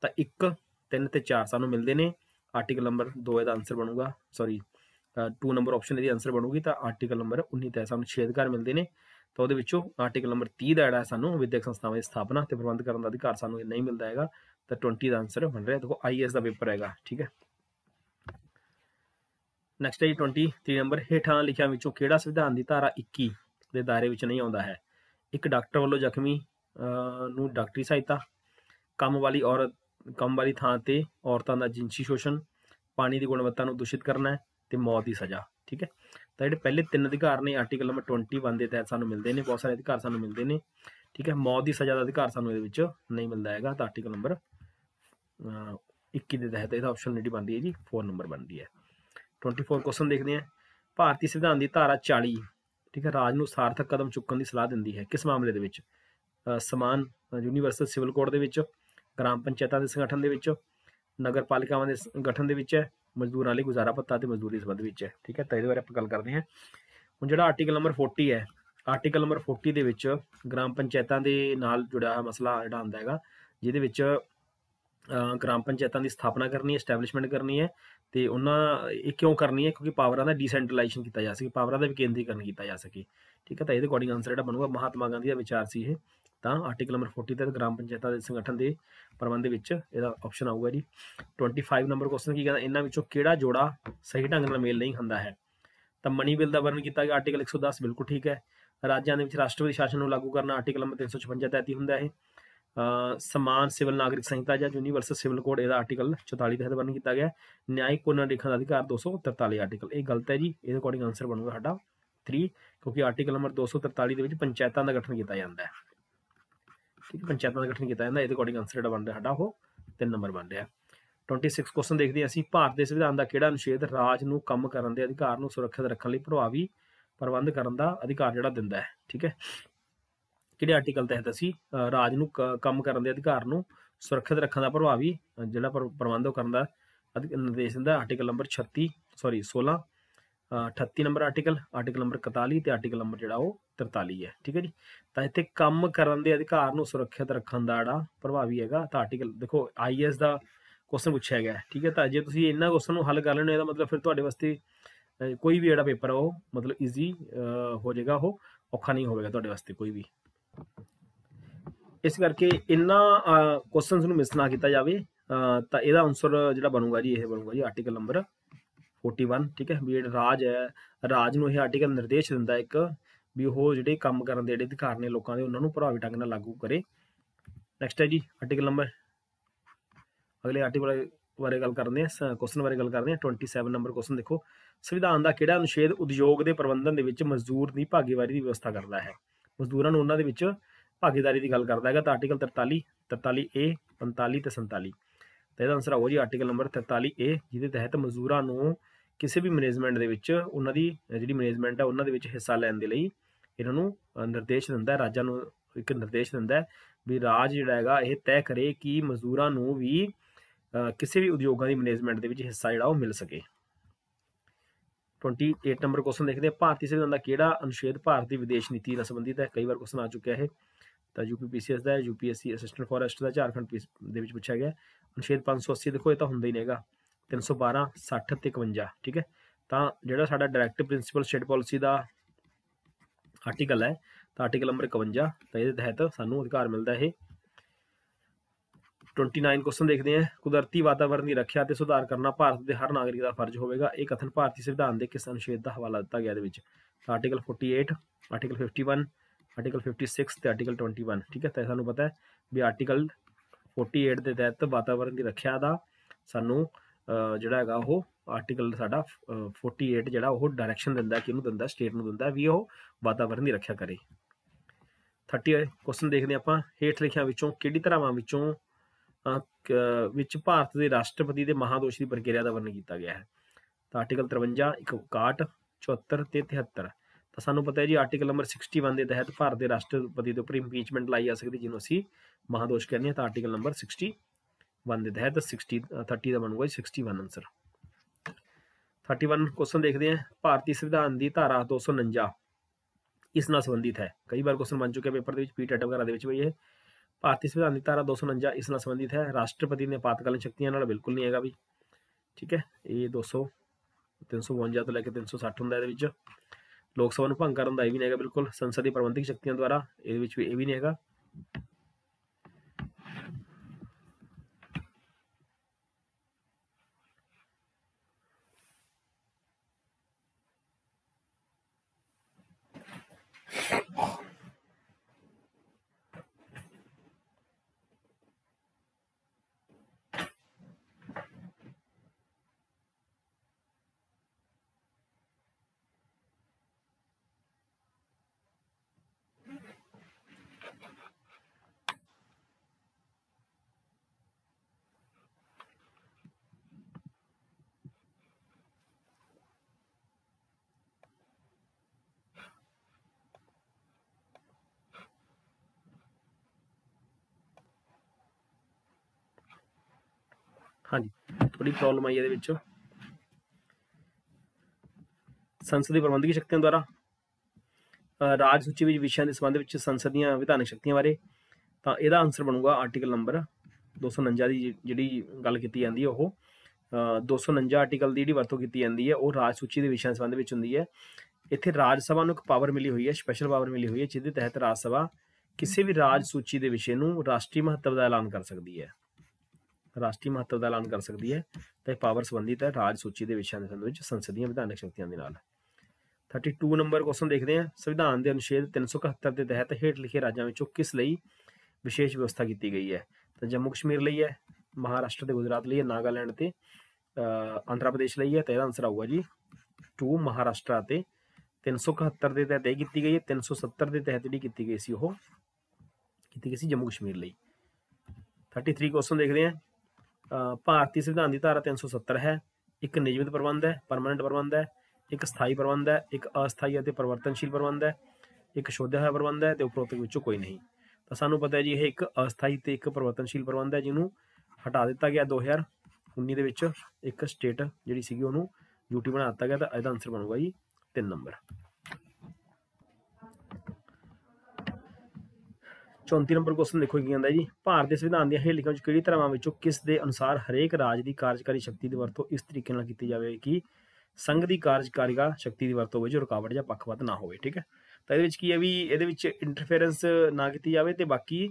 A: ਤਾਂ 1 3 ਤੇ 4 ਸਾਨੂੰ ਮਿਲਦੇ ਨੇ ਆਰਟੀਕਲ ਨੰਬਰ 2 ਇਹਦਾ ਆਨਸਰ ਬਣੂਗਾ ਸੌਰੀ 2 ਨੰਬਰ ਆਪਸ਼ਨ ਇਹਦੀ ਆਨਸਰ ਬਣੂਗੀ ਤਾਂ ਆਰਟੀਕਲ ਨੰਬਰ 19 ਤੇ ਸਾਨੂੰ 6 ਅਧਿਕਾਰ ਮਿਲਦੇ ਨੇ ਤਾਂ ਉਹਦੇ ਵਿੱਚੋਂ ਆਰਟੀਕਲ ਨੰਬਰ 30 ਦਾ ਜਿਹੜਾ ਸਾਨੂੰ ਵਿਦਿਅਕ ਸੰਸਥਾਵਾਂ ਦੀ ਸਥਾਪਨਾ ਤੇ ਪ੍ਰਬੰਧ ਕਰਨ ਦਾ ਅਧਿਕਾਰ ਸਾਨੂੰ ਨਹੀਂ ਮਿਲਦਾ ਹੈਗਾ ਤਾਂ 20 ਦਾ ਆਨਸਰ ਬਣ ਰਿਹਾ ਦੇਖੋ ਆਈਐਸ ਦਾ ਪੇਪਰ ਹੈਗਾ ਠੀਕ ਹੈ ਨੈਕਸਟ ਹੈ 23 ਨੰਬਰ ਹੇਠਾਂ ਲਿਖਿਆਂ ਵਿੱਚੋਂ ਕਿਹੜਾ ਸੰਵਿਧਾਨ ਦੀ ਧਾਰਾ 21 ਦੇ ਦਾਇਰੇ ਵਿੱਚ ਨਹੀਂ ਆਉਂਦਾ ਹੈ ਇੱਕ ਡਾਕਟਰ ਵੱਲੋਂ ਜ਼ਖਮੀ ਨੂੰ ਡਾਕਟਰੀ ਸਹਾਇਤਾ ਕੰਮ ਵਾਲੀ ਔਰਤ ਕੰਮ ਵਾਲੀ ਥਾਂ ਤੇ ਔਰਤਾਂ ਦਾ ਜਿੰਸੀ ਸ਼ੋਸ਼ਣ ਪਾਣੀ ਦੀ ਗੁਣਵੱਤਾ ਨੂੰ ਦੂਸ਼ਿਤ ਕਰਨਾ ਤੇ ਮੌਤ ਦੀ ਸਜ਼ਾ ਠੀਕ ਹੈ ਤਾਂ ਜਿਹੜੇ ਪਹਿਲੇ ਤਿੰਨ ਅਧਿਕਾਰ ਨੇ ਆਰਟੀਕਲ ਨੰਬਰ 21 ਦੇ ਤਹਿਤ ਸਾਨੂੰ ਮਿਲਦੇ ਨੇ ਬਹੁਤ ਸਾਰੇ ਅਧਿਕਾਰ ਸਾਨੂੰ ਮਿਲਦੇ ਨੇ ਠੀਕ ਹੈ ਮੌਤ ਦੀ ਸਜ਼ਾ ਦਾ ਅਧਿਕਾਰ ਸਾਨੂੰ ਇਹਦੇ ਵਿੱਚ ਨਹੀਂ ਮਿਲਦਾ ਹੈਗਾ ਤਾਂ ਆਰਟੀਕਲ ਨੰਬਰ 21 ਦੇ ਤਹਿਤ ਇਹਦਾ ਆਪਸ਼ਨ ਨਹੀਂ ਬਣਦੀ ਹੈ ਜੀ 4 ਨੰਬਰ ਬਣਦੀ ਹੈ 24 ਕੁਐਸਚਨ ਦੇਖਦੇ ਹਾਂ ਭਾਰਤੀ ਸੰਵਿਧਾਨ ਦੀ ਧਾਰਾ 40 ਠੀਕ ਹੈ ਰਾਜ ਨੂੰ ਸਾਰਥਕ ਕਦਮ ਚੁੱਕਣ ਦੀ ਸਲਾਹ ਦਿੰਦੀ ਹੈ ਕਿਸ ਮਾਮਲੇ ਦੇ ਵਿੱਚ ਸਮਾਨ ਯੂਨੀਵਰਸਲ ਸਿਵਲ ਕੋਡ ਦੇ ਵਿੱਚ ਗ੍ਰਾਮ ਪੰਚਾਇਤਾਂ ਦੇ ਸੰਗਠਨ ਦੇ ਵਿੱਚ ਨਗਰਪਾਲਿਕਾਵਾਂ ਦੇ ਗਠਨ ਦੇ ਵਿੱਚ ਹੈ ਮਜ਼ਦੂਰਾਂ ਲਈ ਗੁਜ਼ਾਰਾ ਭੱਤਾ ਤੇ ਮਜ਼ਦੂਰੀ ਸੰਬੰਧ ਵਿੱਚ ਹੈ ਠੀਕ ਹੈ ਤਾਂ ਇਹਦੇ ਬਾਰੇ ਆਪਾਂ ਗੱਲ ਕਰਦੇ ਹਾਂ ਹੁਣ ਜਿਹੜਾ ਆਰਟੀਕਲ ਨੰਬਰ 40 ਹੈ ਆਰਟੀਕਲ ਨੰਬਰ 40 ਦੇ ਵਿੱਚ ਗ੍ਰਾਮ ਪੰਚਾਇਤਾਂ ਦੇ ਨਾਲ ਜੁੜਿਆ ਹੋਇਆ ਮਸਲਾ ਜਿਹੜਾ ਆਉਂਦਾ ਹੈਗਾ ਜਿਹਦੇ ਵਿੱਚ ਗ੍ਰਾਮ ਪੰਚਾਇਤਾਂ ਦੀ ਸਥਾਪਨਾ ਕਰਨੀ ਹੈ ਐਸਟੈਬਲਿਸ਼ਮੈਂਟ ਕਰਨੀ ਹੈ ਤੇ ਉਹਨਾਂ ਇਹ ਕਿਉਂ ਕਰਨੀ ਹੈ ਕਿਉਂਕਿ ਪਾਵਰਾਂ ਦਾ ਡੀਸੈਂਟਰਲਾਈਜੇਸ਼ਨ ਕੀਤਾ ਜਾ ਸਕੇ ਪਾਵਰਾਂ ਦਾ ਵਿਕੇਂਦਰੀਕਰਨ ਕੀਤਾ ਜਾ ਸਕੇ ਠੀਕ ਹੈ ਤਾਂ ਇਹਦੇ ਅਕੋਰਡਿੰਗ ਆਨਸਰ ਜਿਹੜਾ ਬਣੂਗਾ ਮਹਾਤਮਾ ਗਾਂਧੀ ਦਾ ਵਿਚਾਰ ਸੀ ਇਹ ਤਾਂ ਆਰਟੀਕਲ ਨੰਬਰ 40 ਤੇ ਗ੍ਰਾਮ ਪੰਚਾਇਤਾਂ ਦੇ ਸੰਗਠਨ ਦੇ ਪ੍ਰਬੰਧ ਵਿੱਚ ਇਹਦਾ ਆਪਸ਼ਨ ਆਊਗਾ ਜੀ 25 ਨੰਬਰ ਕੁਐਸਚਨ ਕੀ ਕਹਿੰਦਾ ਇਹਨਾਂ ਵਿੱਚੋਂ ਕਿਹੜਾ ਜੋੜਾ ਸਹੀ ਢੰਗ ਨਾਲ ਮੇਲ ਨਹੀਂ ਖਾਂਦਾ ਹੈ ਤਾਂ ਮਨੀ ਬਿੱਲ ਦਾ ਵਰਣਨ ਕੀਤਾ ਗਿਆ ਆਰਟੀਕਲ 110 ਬਿਲਕੁਲ ਠੀਕ ਹੈ ਰਾਜਾਂ ਦੇ ਵਿੱਚ ਰਾਸ਼ਟਰਪਤੀ ਸ਼ਾਸਨ ਨੂੰ ਲਾਗੂ ਕਰਨਾ ਆਰਟੀਕਲ ਨੰਬਰ 356 ਤਹਿਤ ਹੁੰਦਾ ਹੈ ਸਮਾਨ ਸਿਵਲ ਨਾਗਰਿਕ ਸੰਹਿਤਾ ਜਾਂ ਯੂਨੀਵਰਸਲ ਸਿਵਲ ਕੋਡ ਇਹਦਾ ਆਰਟੀਕਲ 44 ਤਹਿਤ ਵਰਣਨ ਕੀਤਾ ਗਿਆ ਨਿਆਇਕ ਪੁਨਰੀਖਣ ਦਾ ਅਧਿਕਾਰ 243 ਆਰਟੀਕਲ ਇਹ ਗਲਤ ਹੈ ਜੀ ਇਹਦੇ ਅਕੋਰਡਿੰਗ ਆਨਸਰ ਬਣੂਗਾ ਸਾਡਾ 3 ਕਿਉਂਕਿ ਆਰਟੀਕਲ ਨੰਬਰ 243 ਦੇ ਵਿੱਚ ਪੰਚਾਇਤਾਂ ਦਾ ਗਠਨ ਕੀਤਾ ਜਾਂਦਾ ਹੈ ਪੰਚਾਇਤਾਂ ਦਾ ਗਠਨ ਕੀਤਾ ਜਾਂਦਾ ਇਹਦੇ ਅਕੋਰਡਿੰਗ ਆਨਸਰ ਜਿਹੜਾ ਬਣ ਰਿਹਾ ਸਾਡਾ ਉਹ 3 ਨੰਬਰ ਬਣ ਰਿਹਾ 26 ਕੁਐਸਚਨ ਦੇਖਦੇ ਅਸੀਂ ਭਾਰਤ ਦੇ ਸੰਵਿਧਾਨ ਦਾ ਕਿਹੜਾ ਅਨੁਛੇਦ ਰਾਜ ਨੂੰ ਕੰਮ ਕਰਨ ਦੇ ਅਧਿਕਾਰ ਨੂੰ ਸੁਰੱਖਿਅਤ ਰੱਖਣ ਲਈ ਪ੍ਰਭਾਵੀ ਪ੍ਰਬੰਧ ਕਰਨ ਦਾ ਅਧਿਕਾਰ ਜਿਹੜਾ ਦਿੰਦਾ ਹੈ ਠੀਕ ਹੈ ਕਿਹੜੇ ਆਰਟੀਕਲ ਤਹਿਤ ਅਸੀਂ ਰਾਜ ਨੂੰ ਕੰਮ ਕਰਨ ਦੇ ਅਧਿਕਾਰ ਨੂੰ ਸੁਰੱਖਿਅਤ ਰੱਖਣ ਦਾ ਪ੍ਰਭਾਵੀ ਜਿਹੜਾ ਪ੍ਰਬੰਧ ਕਰਨ ਦਾ ਨਿਰਦੇਸ਼ ਦਿੰਦਾ article number 36 sorry 16 38 number article article number 41 ਤੇ ਆਰਟੀਕਲ ਨੰਬਰ ਜਿਹੜਾ ਉਹ 43 ਹੈ ਠੀਕ ਹੈ ਜੀ ਤਾਂ ਇੱਥੇ ਕੰਮ ਕਰਨ ਦੇ ਅਧਿਕਾਰ ਨੂੰ ਸੁਰੱਖਿਅਤ ਰੱਖਣ ਦਾ ਜਿਹੜਾ ਪ੍ਰਭਾਵੀ ਹੈਗਾ ਤਾਂ ਆਰਟੀਕਲ ਦੇਖੋ ਆਈਐਸ ਦਾ ਕੁਐਸਚਨ ਪੁੱਛਿਆ ਗਿਆ ਠੀਕ ਹੈ ਤਾਂ ਜੇ ਤੁਸੀਂ ਇਹਨਾਂ ਕੁਐਸਚਨ ਨੂੰ ਹੱਲ ਕਰ ਲੈਣੇ ਤਾਂ ਮਤਲਬ ਫਿਰ ਤੁਹਾਡੇ ਵਾਸਤੇ ਕੋਈ ਵੀ ਜਿਹੜਾ ਪੇਪਰ ਉਹ ਮਤਲਬ ਈਜ਼ੀ ਹੋ ਜਾਏਗਾ ਉਹ ਔਖਾ ਨਹੀਂ ਹੋਵੇਗਾ ਤੁਹਾਡੇ ਵਾਸਤੇ ਕੋਈ ਵੀ ਇਸ ਕਰਕੇ ਇਹਨਾਂ ਕੁਐਸਚਨਸ ਨੂੰ ਮਿਸ ਨਾ ਕੀਤਾ ਜਾਵੇ ਤਾਂ ਇਹਦਾ ਆਨਸਰ ਜਿਹੜਾ ਬਣੂਗਾ ਜੀ ਇਹ ਬਣੂਗਾ ਜੀ ਆਰਟੀਕਲ ਨੰਬਰ 41 ਠੀਕ ਹੈ ਵੀ ਜਿਹੜਾ ਰਾਜ ਹੈ ਰਾਜ ਨੂੰ ਇਹ ਆਰਟੀਕਲ ਨਿਰਦੇਸ਼ ਦਿੰਦਾ ਇੱਕ ਵੀ ਉਹ ਜਿਹੜੇ ਕੰਮ ਕਰਨ ਦੇ ਜਿਹੜੇ ਅਧਿਕਾਰ ਨੇ ਲੋਕਾਂ ਦੇ ਉਹਨਾਂ ਨੂੰ ਪ੍ਰਭਾਵੀ ਢੰਗ ਨਾਲ ਲਾਗੂ ਕਰੇ ਨੈਕਸਟ ਹੈ ਜੀ ਆਰਟੀਕਲ ਨੰਬਰ ਅਗਲੇ ਆਰਟੀਕਲ ਬਾਰੇ ਗੱਲ ਕਰਦੇ ਹਾਂ ਕੁਐਸਚਨ ਬਾਰੇ ਗੱਲ ਕਰਦੇ ਹਾਂ 27 ਨੰਬਰ ਕੁਐਸਚਨ ਦੇਖੋ ਸੰਵਿਧਾਨ ਦਾ ਕਿਹੜਾ ਅਨੁਛੇਦ ਉਦਯੋਗ ਦੇ ਪ੍ਰਬੰਧਨ ਦੇ ਵਿੱਚ ਮਜ਼ਦੂਰ ਦੀ ਭਾਗੀਦਾਰੀ ਦੀ ਵਿਵਸਥਾ ਕਰਦਾ ਹੈ ਮਜ਼ਦੂਰਾਂ ਨੂੰ ਉਹਨਾਂ ਦੇ ਵਿੱਚ ਭਾਗੀਦਾਰੀ ਦੀ ਗੱਲ ਕਰਦਾ ਹੈਗਾ ਤਾਂ ਆਰਟੀਕਲ 43 43 43A 45 ਤੇ 47 ਤੇ ਇਹਦਾ ਆਨਸਰ ਆਊਗਾ ਜੀ ਆਰਟੀਕਲ ਨੰਬਰ 43 43A ਜਿਹਦੇ ਤਹਿਤ ਮਜ਼ਦੂਰਾਂ ਨੂੰ ਕਿਸੇ ਵੀ ਮੈਨੇਜਮੈਂਟ ਦੇ ਵਿੱਚ ਉਹਨਾਂ ਦੀ ਜਿਹੜੀ ਮੈਨੇਜਮੈਂਟ ਆ ਉਹਨਾਂ ਦੇ ਵਿੱਚ ਹਿੱਸਾ ਲੈਣ ਦੇ ਲਈ ਇਹਨਾਂ ਨੂੰ ਨਿਰਦੇਸ਼ ਦਿੰਦਾ ਹੈ ਰਾਜਾਂ ਨੂੰ ਇੱਕ ਨਿਰਦੇਸ਼ ਦਿੰਦਾ ਹੈ ਵੀ ਰਾਜ ਜਿਹੜਾ ਹੈਗਾ ਇਹ ਤੈਅ ਕਰੇ ਕਿ ਮਜ਼ਦੂਰਾਂ ਨੂੰ ਵੀ ਕਿਸੇ ਵੀ ਉਦਯੋਗਾਂ ਦੀ ਮੈਨੇਜਮੈਂਟ ਦੇ ਵਿੱਚ ਹਿੱਸਾ ਜਿਹੜਾ ਉਹ ਮਿਲ ਸਕੇ 28 ਨੰਬਰ ਕੁਐਸਚਨ ਦੇਖਦੇ ਆ ਭਾਰਤੀ ਸੰਵਿਧਾਨ ਦਾ ਕਿਹੜਾ ਅਨੁਛੇਦ ਭਾਰਤੀ ਵਿਦੇਸ਼ ਨੀਤੀ ਨਾਲ ਸੰਬੰਧਿਤ ਹੈ ਕਈ ਵਾਰ ਕੁਐਸਚਨ ਆ ਚੁੱਕਿਆ ਹੈ ਤਾਂ ਯੂਪੀਪੀਸੀਐਸ ਦਾ ਹੈ ਯੂਪੀਐਸਸੀ ਅਸਿਸਟੈਂਟ ਫੋਰੈਸਟ ਦਾ ਝਾਰਖੰਡ ਪੀਸ ਦੇ ਵਿੱਚ ਪੁੱਛਿਆ ਗਿਆ ਅਨੁਛੇਦ 580 ਦੇਖੋ ਇਹ ਤਾਂ ਹੁੰਦਾ ਹੀ ਨਹੀਂਗਾ 312 60 ਤੇ 51 ਠੀਕ ਹੈ ਤਾਂ ਜਿਹੜਾ ਸਾਡਾ ਡਾਇਰੈਕਟ ਪ੍ਰਿੰਸੀਪਲ ਸਟੇਟ ਪਾਲਿਸੀ ਦਾ ਆਰਟੀਕਲ ਹੈ ਤਾਂ ਆਰਟੀਕਲ ਨੰਬਰ 51 ਤਾਂ ਇਹਦੇ ਤਹਿਤ ਸਾਨੂੰ ਅਧਿਕਾਰ ਮਿਲਦਾ ਹੈ 29 ਕੁਐਸਚਨ ਦੇਖਦੇ ਹਾਂ ਕੁਦਰਤੀ ਵਾਤਾਵਰਣ ਦੀ ਰੱਖਿਆ ਤੇ ਸੁਧਾਰ ਕਰਨਾ ਭਾਰਤ ਦੇ ਹਰ ਨਾਗਰਿਕ ਦਾ ਫਰਜ਼ ਹੋਵੇਗਾ ਇਹ ਕਥਨ ਭਾਰਤੀ ਸੰਵਿਧਾਨ ਦੇ ਕਿਸ ਅਨੁਛੇਦ ਦਾ ਹਵਾਲਾ ਦਿੱਤਾ ਗਿਆ ਦੇ ਵਿੱਚ ਆਰਟੀਕਲ 48 ਆਰਟੀਕਲ 51 ਆਰਟੀਕਲ 56 ਤੇ ਆਰਟੀਕਲ 21 ਠੀਕ ਹੈ ਤਾਂ ਸਾਨੂੰ ਪਤਾ ਹੈ ਵੀ ਆਰਟੀਕਲ 48 ਦੇ ਤਹਿਤ ਵਾਤਾਵਰਣ ਦੀ ਰੱਖਿਆ ਦਾ ਸਾਨੂੰ ਜਿਹੜਾ ਹੈਗਾ ਉਹ ਆਰਟੀਕਲ ਸਾਡਾ 48 ਜਿਹੜਾ ਉਹ ਡਾਇਰੈਕਸ਼ਨ ਦਿੰਦਾ ਕਿ ਉਹਨੂੰ ਦਿੰਦਾ ਸਟੇਟ ਨੂੰ ਦਿੰਦਾ ਵੀ ਉਹ ਵਾਤਾਵਰਣ ਦੀ ਰੱਖਿਆ ਕਰੇ 30 ਕੁਐਸਚਨ ਦੇਖਦੇ ਆਪਾਂ ਹੇਠ ਲਿਖਿਆਂ ਵਿੱਚੋਂ ਕਿਹੜੀ ਧਰਾਵਾਂ ਵਿੱਚੋਂ ਵਿੱਚ ਭਾਰਤ ਦੇ ਰਾਸ਼ਟਰਪਤੀ ਦੇ ਮਹਾਦੋਸ਼ ਦੀ ਪ੍ਰਕਿਰਿਆ ਦਾ ਵਰਣਨ ਕੀਤਾ ਗਿਆ ਹੈ ਤਾਂ ਆਰਟੀਕਲ 53 61 74 ਤੇ 73 ਤਾਂ ਸਾਨੂੰ ਪਤਾ ਹੈ ਜੀ ਆਰਟੀਕਲ ਨੰਬਰ 61 ਦੇ ਤਹਿਤ ਭਾਰਤ ਦੇ ਰਾਸ਼ਟਰਪਤੀ ਦੇ ਉੱਪਰ ਇੰਪੀਚਮੈਂਟ ਲਾਈ ਜਾ ਸਕਦੀ ਜਿਹਨੂੰ ਅਸੀਂ ਮਹਾਦੋਸ਼ ਕਹਿੰਦੇ ਹਾਂ ਤਾਂ ਆਰਟੀਕਲ ਨੰਬਰ 61 वन देते हैं तो सिक्सटी थर्टी का बनूगा sixty one answer thirty one question देखते हैं भारतीय संविधान की धारा दो सौ उनंजा ਇਸ ਨਾਲ ਸੰਬੰਧਿਤ ਹੈ ਕਈ ਵਾਰ ਕੁਐਸਚਨ ਬਣ ਚੁੱਕਿਆ ਪੇਪਰ ਦੇ ਵਿੱਚ ਪੀਟੈਟ ਵਗੈਰਾ ਦੇ ਵਿੱਚ ਵੀ ਇਹ ਭਾਰਤੀ ਸੰਵਿਧਾਨ ਦੀ ਧਾਰਾ 249 ਇਸ ਨਾਲ ਸੰਬੰਧਿਤ ਹੈ ਰਾਸ਼ਟਰਪਤੀ ਨੇ ਆਪਾਤਕਾਲੀਨ ਸ਼ਕਤੀਆਂ ਨਾਲ ਬਿਲਕੁਲ ਨਹੀਂ ਹੈਗਾ ਵੀ ਠੀਕ ਹੈ ਇਹ 200 352 ਤੋਂ ਲੈ ਕੇ 360 ਹੁੰਦਾ ਇਹਦੇ ਵਿੱਚ ਲੋਕ ਸਭਾ ਨੂੰ ਭੰਗ ਕਰਨ ਦਾ ਇਹ ਵੀ ਨਹੀਂ ਹੈਗਾ ਬਿਲਕੁਲ ਸੰਸਦ ਦੀ ਪ੍ਰਬੰਧਕ ਸ਼ਕਤੀਆਂ ਦੁਆਰਾ ਇਹਦੇ ਵਿੱਚ ਵੀ ਇਹ ਵੀ ਨਹੀਂ ਹੈਗਾ ਹਾਂਜੀ ਥੋੜੀ ਪ੍ਰੋਬਲਮ ਆਈ ਇਹਦੇ ਵਿੱਚ ਸੰਸਦੀ ਪ੍ਰਬੰਧਕੀ ਸ਼ਕਤੀਆਂ ਦੁਆਰਾ ਰਾਜ ਸੂਚੀ ਵਿੱਚ ਵਿਸ਼ਿਆਂ ਦੇ ਸੰਬੰਧ ਵਿੱਚ ਸੰਸਦ ਦੀਆਂ ਵਿਧਾਨਕ ਸ਼ਕਤੀਆਂ ਬਾਰੇ ਤਾਂ ਇਹਦਾ ਆਨਸਰ ਬਣੂਗਾ ਆਰਟੀਕਲ ਨੰਬਰ 249 ਦੀ ਜਿਹੜੀ ਗੱਲ ਕੀਤੀ ਜਾਂਦੀ ਹੈ ਉਹ 249 ਆਰਟੀਕਲ ਦੀ ਜਿਹੜੀ ਵਰਤੋਂ ਕੀਤੀ ਜਾਂਦੀ ਹੈ ਉਹ ਰਾਜ ਸੂਚੀ ਦੇ ਵਿਸ਼ਿਆਂ ਸੰਬੰਧ ਵਿੱਚ ਹੁੰਦੀ ਹੈ ਇੱਥੇ ਰਾਜ ਸਭਾ ਨੂੰ ਇੱਕ ਪਾਵਰ ਮਿਲੀ ਹੋਈ ਹੈ ਸਪੈਸ਼ਲ ਪਾਵਰ ਮਿਲੀ ਹੋਈ ਹੈ ਜਿਸ ਦੇ ਤਹਿਤ ਰਾਜ ਸਭਾ ਕਿਸੇ ਵੀ ਰਾਜ ਸੂਚੀ ਦੇ ਵਿਸ਼ੇ ਨੂੰ ਰਾਸ਼ਟਰੀ ਮਹੱਤਵ ਦਾ ਐਲਾਨ ਕਰ ਸਕਦੀ ਹੈ ਰਾਸ਼ਟਰੀ ਮਹੱਤਵ ਦਾ ਐਲਾਨ ਕਰ ਸਕਦੀ ਹੈ ਤੇ ਪਾਵਰ ਸੰਬੰਧਿਤ ਹੈ ਰਾਜ ਸੂਚੀ ਦੇ ਵਿਸ਼ਿਆਂ ਦੇ ਸੰਬੰਧ ਵਿੱਚ ਦੀਆਂ ਵਿਧਾਨਕ ਸ਼ਕਤੀਆਂ ਦੇ ਨਾਲ 32 ਨੰਬਰ ਕੁਐਸਚਨ ਦੇਖਦੇ ਹਾਂ ਸੰਵਿਧਾਨ ਦੇ ਅਨੁਛੇਦ 371 ਦੇ ਤਹਿਤ ਹੇਠ ਲਿਖੇ ਰਾਜਾਂ ਵਿੱਚੋਂ ਕਿਸ ਲਈ ਵਿਸ਼ੇਸ਼ ਵਿਵਸਥਾ ਕੀਤੀ ਗਈ ਹੈ ਤਾਂ ਜੰਮੂ ਕਸ਼ਮੀਰ ਲਈ ਹੈ ਮਹਾਰਾਸ਼ਟਰ ਤੇ ਗੁਜਰਾਤ ਲਈ ਹੈ ਨਾਗਾਲੈਂਡ ਤੇ ਆਂਧਰਾ ਪ੍ਰਦੇਸ਼ ਲਈ ਹੈ ਤੇ ਇਹਦਾ ਆਨਸਰ ਆਊਗਾ ਜੀ 2 ਮਹਾਰਾਸ਼ਟਰ ਤੇ 371 ਦੇ ਤਹਿਤ ਇਹ ਕੀਤੀ ਗਈ ਹੈ 370 ਦੇ ਤਹਿਤ ਜਿਹੜੀ ਕੀਤੀ ਗਈ ਸੀ ਉਹ ਕੀਤੀ ਗਈ ਸੀ ਜੰਮੂ ਕਸ਼ਮੀਰ ਲਈ 33 ਕੁਐਸਚਨ ਦੇਖਦੇ ਹਾਂ ਭਾਰਤੀ ਸੰਵਿਧਾਨ ਦੀ ਧਾਰਾ 370 ਹੈ ਇੱਕ ਨਿਯਮਿਤ ਪ੍ਰਬੰਧ ਹੈ ਪਰਮਨੈਂਟ ਪ੍ਰਬੰਧ ਹੈ ਇੱਕ ਸਥਾਈ ਪ੍ਰਬੰਧ ਹੈ ਇੱਕ ਅਸਥਾਈ ਅਤੇ ਪਰਿਵਰਤਨਸ਼ੀਲ ਪ੍ਰਬੰਧ ਹੈ ਇੱਕ ਸ਼ੋਧਿਆ ਹੋਇਆ ਪ੍ਰਬੰਧ ਹੈ ਤੇ ਉਪਰੋਕਤ ਵਿੱਚੋਂ ਕੋਈ ਨਹੀਂ ਤਾਂ ਸਾਨੂੰ ਪਤਾ ਹੈ ਜੀ ਇਹ ਇੱਕ ਅਸਥਾਈ ਤੇ ਇੱਕ ਪਰਿਵਰਤਨਸ਼ੀਲ ਪ੍ਰਬੰਧ ਹੈ ਜਿਹਨੂੰ ਹਟਾ ਦਿੱਤਾ ਗਿਆ 2019 ਦੇ ਵਿੱਚ ਇੱਕ ਸਟੇਟ ਜਿਹੜੀ ਸੀਗੀ ਉਹਨੂੰ ਯੂਟੀ ਬਣਾ ਦਿੱਤਾ ਗਿਆ ਤਾਂ ਇਹਦਾ ਆਨਸਰ ਬਣੂਗਾ ਜੀ 3 ਨੰਬਰ 34 ਨੰਬਰ ਕੁਐਸਚਨ ਦੇਖੋ ਕੀ ਆਂਦਾ ਜੀ ਭਾਰਤ ਦੇ ਸੰਵਿਧਾਨ ਦੀਆਂ ਹੇਲਿਕਾਂ ਵਿੱਚ ਕਿਹੜੀ ਧਰਮਾਂ ਵਿੱਚੋਂ ਕਿਸ ਦੇ ਅਨੁਸਾਰ ਹਰੇਕ ਰਾਜ ਦੀ ਕਾਰਜਕਾਰੀ ਸ਼ਕਤੀ ਦੀ ਵਰਤੋਂ ਇਸ ਤਰੀਕੇ ਨਾਲ ਕੀਤੀ ਜਾਵੇ ਕਿ ਸੰਘ ਦੀ ਕਾਰਜਕਾਰੀਗਾ ਸ਼ਕਤੀ ਦੀ ਵਰਤੋਂ ਵਿੱਚ ਰੁਕਾਵਟ ਜਾਂ ਪੱਖਪਾਤ ਨਾ ਹੋਵੇ ਠੀਕ ਹੈ ਤਾਂ ਇਹਦੇ ਵਿੱਚ ਕੀ ਹੈ ਵੀ ਇਹਦੇ ਵਿੱਚ ਇੰਟਰਫੇਰੈਂਸ ਨਾ ਕੀਤੀ ਜਾਵੇ ਤੇ ਬਾਕੀ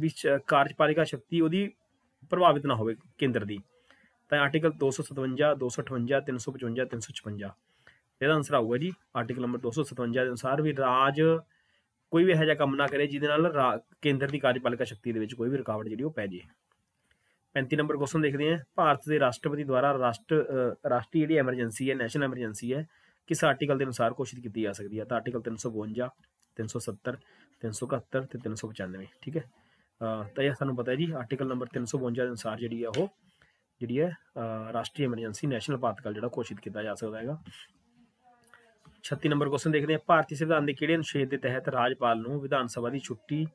A: ਵਿੱਚ ਕਾਰਜਪਾਲਿਕਾ ਸ਼ਕਤੀ ਉਹਦੀ ਪ੍ਰਭਾਵਿਤ ਨਾ ਹੋਵੇ ਕੇਂਦਰ ਦੀ ਤਾਂ ਆਰਟੀਕਲ 257 258 355 356 ਇਹਦਾ ਆਨਸਰ ਆਊਗਾ ਜੀ ਆਰਟੀਕਲ ਨੰਬਰ 257 ਦੇ ਅਨੁਸਾਰ ਵੀ ਰਾਜ ਕੋਈ ਵੀ ਇਹੋ ਜਿਹਾ ਕੰਮ ਨਾ ਕਰੇ ਜਿਹਦੇ ਨਾਲ ਕੇਂਦਰ ਦੀ ਕਾਰਜਪਾਲਿਕਾ ਸ਼ਕਤੀ ਦੇ ਵਿੱਚ ਕੋਈ ਵੀ ਰੁਕਾਵਟ ਜਿਹੜੀ ਉਹ ਪੈ ਜੇ 35 ਨੰਬਰ ਕੁਐਸਚਨ ਦੇਖਦੇ ਆਂ ਭਾਰਤ ਦੇ ਰਾਸ਼ਟਰਪਤੀ ਦੁਆਰਾ ਰਾਸ਼ਟਰ ਰਾਸ਼ਟਰੀ ਜਿਹੜੀ ਐਮਰਜੈਂਸੀ ਹੈ ਨੈਸ਼ਨਲ ਐਮਰਜੈਂਸੀ ਹੈ ਕਿਸ ਆਰਟੀਕਲ ਦੇ ਅਨੁਸਾਰ ਕੋਸ਼ਿਸ਼ ਕੀਤੀ ਜਾ ਸਕਦੀ ਹੈ ਤਾਂ ਆਰਟੀਕਲ 352 370 371 ਤੇ 395 ਠੀਕ ਹੈ ਤਾਂ ਇਹ ਸਾਨੂੰ ਪਤਾ ਹੈ ਜੀ ਆਰਟੀਕਲ ਨੰਬਰ 352 ਦੇ ਅਨੁਸਾਰ ਜਿਹੜੀ ਹੈ ਉਹ ਜਿਹੜੀ ਹੈ ਰਾਸ਼ਟਰੀ ਐਮਰਜੈਂਸੀ ਨੈਸ਼ਨਲ ਆਪਾਤਕਾਲ ਜਿਹੜਾ ਕੋਸ਼ਿਸ਼ ਕੀਤਾ ਜਾ ਸਕਦਾ ਹੈਗਾ 36 ਨੰਬਰ ਕੁਐਸਚਨ ਦੇਖਦੇ ਹਾਂ ਭਾਰਤੀ ਸੰਵਿਧਾਨ ਦੇ ਕਿਹੜੇ ਅਨੁਛੇਦ ਦੇ ਤਹਿਤ ਰਾਜਪਾਲ ਨੂੰ ਵਿਧਾਨ ਸਭਾ ਦੀ ਛੁੱਟੀ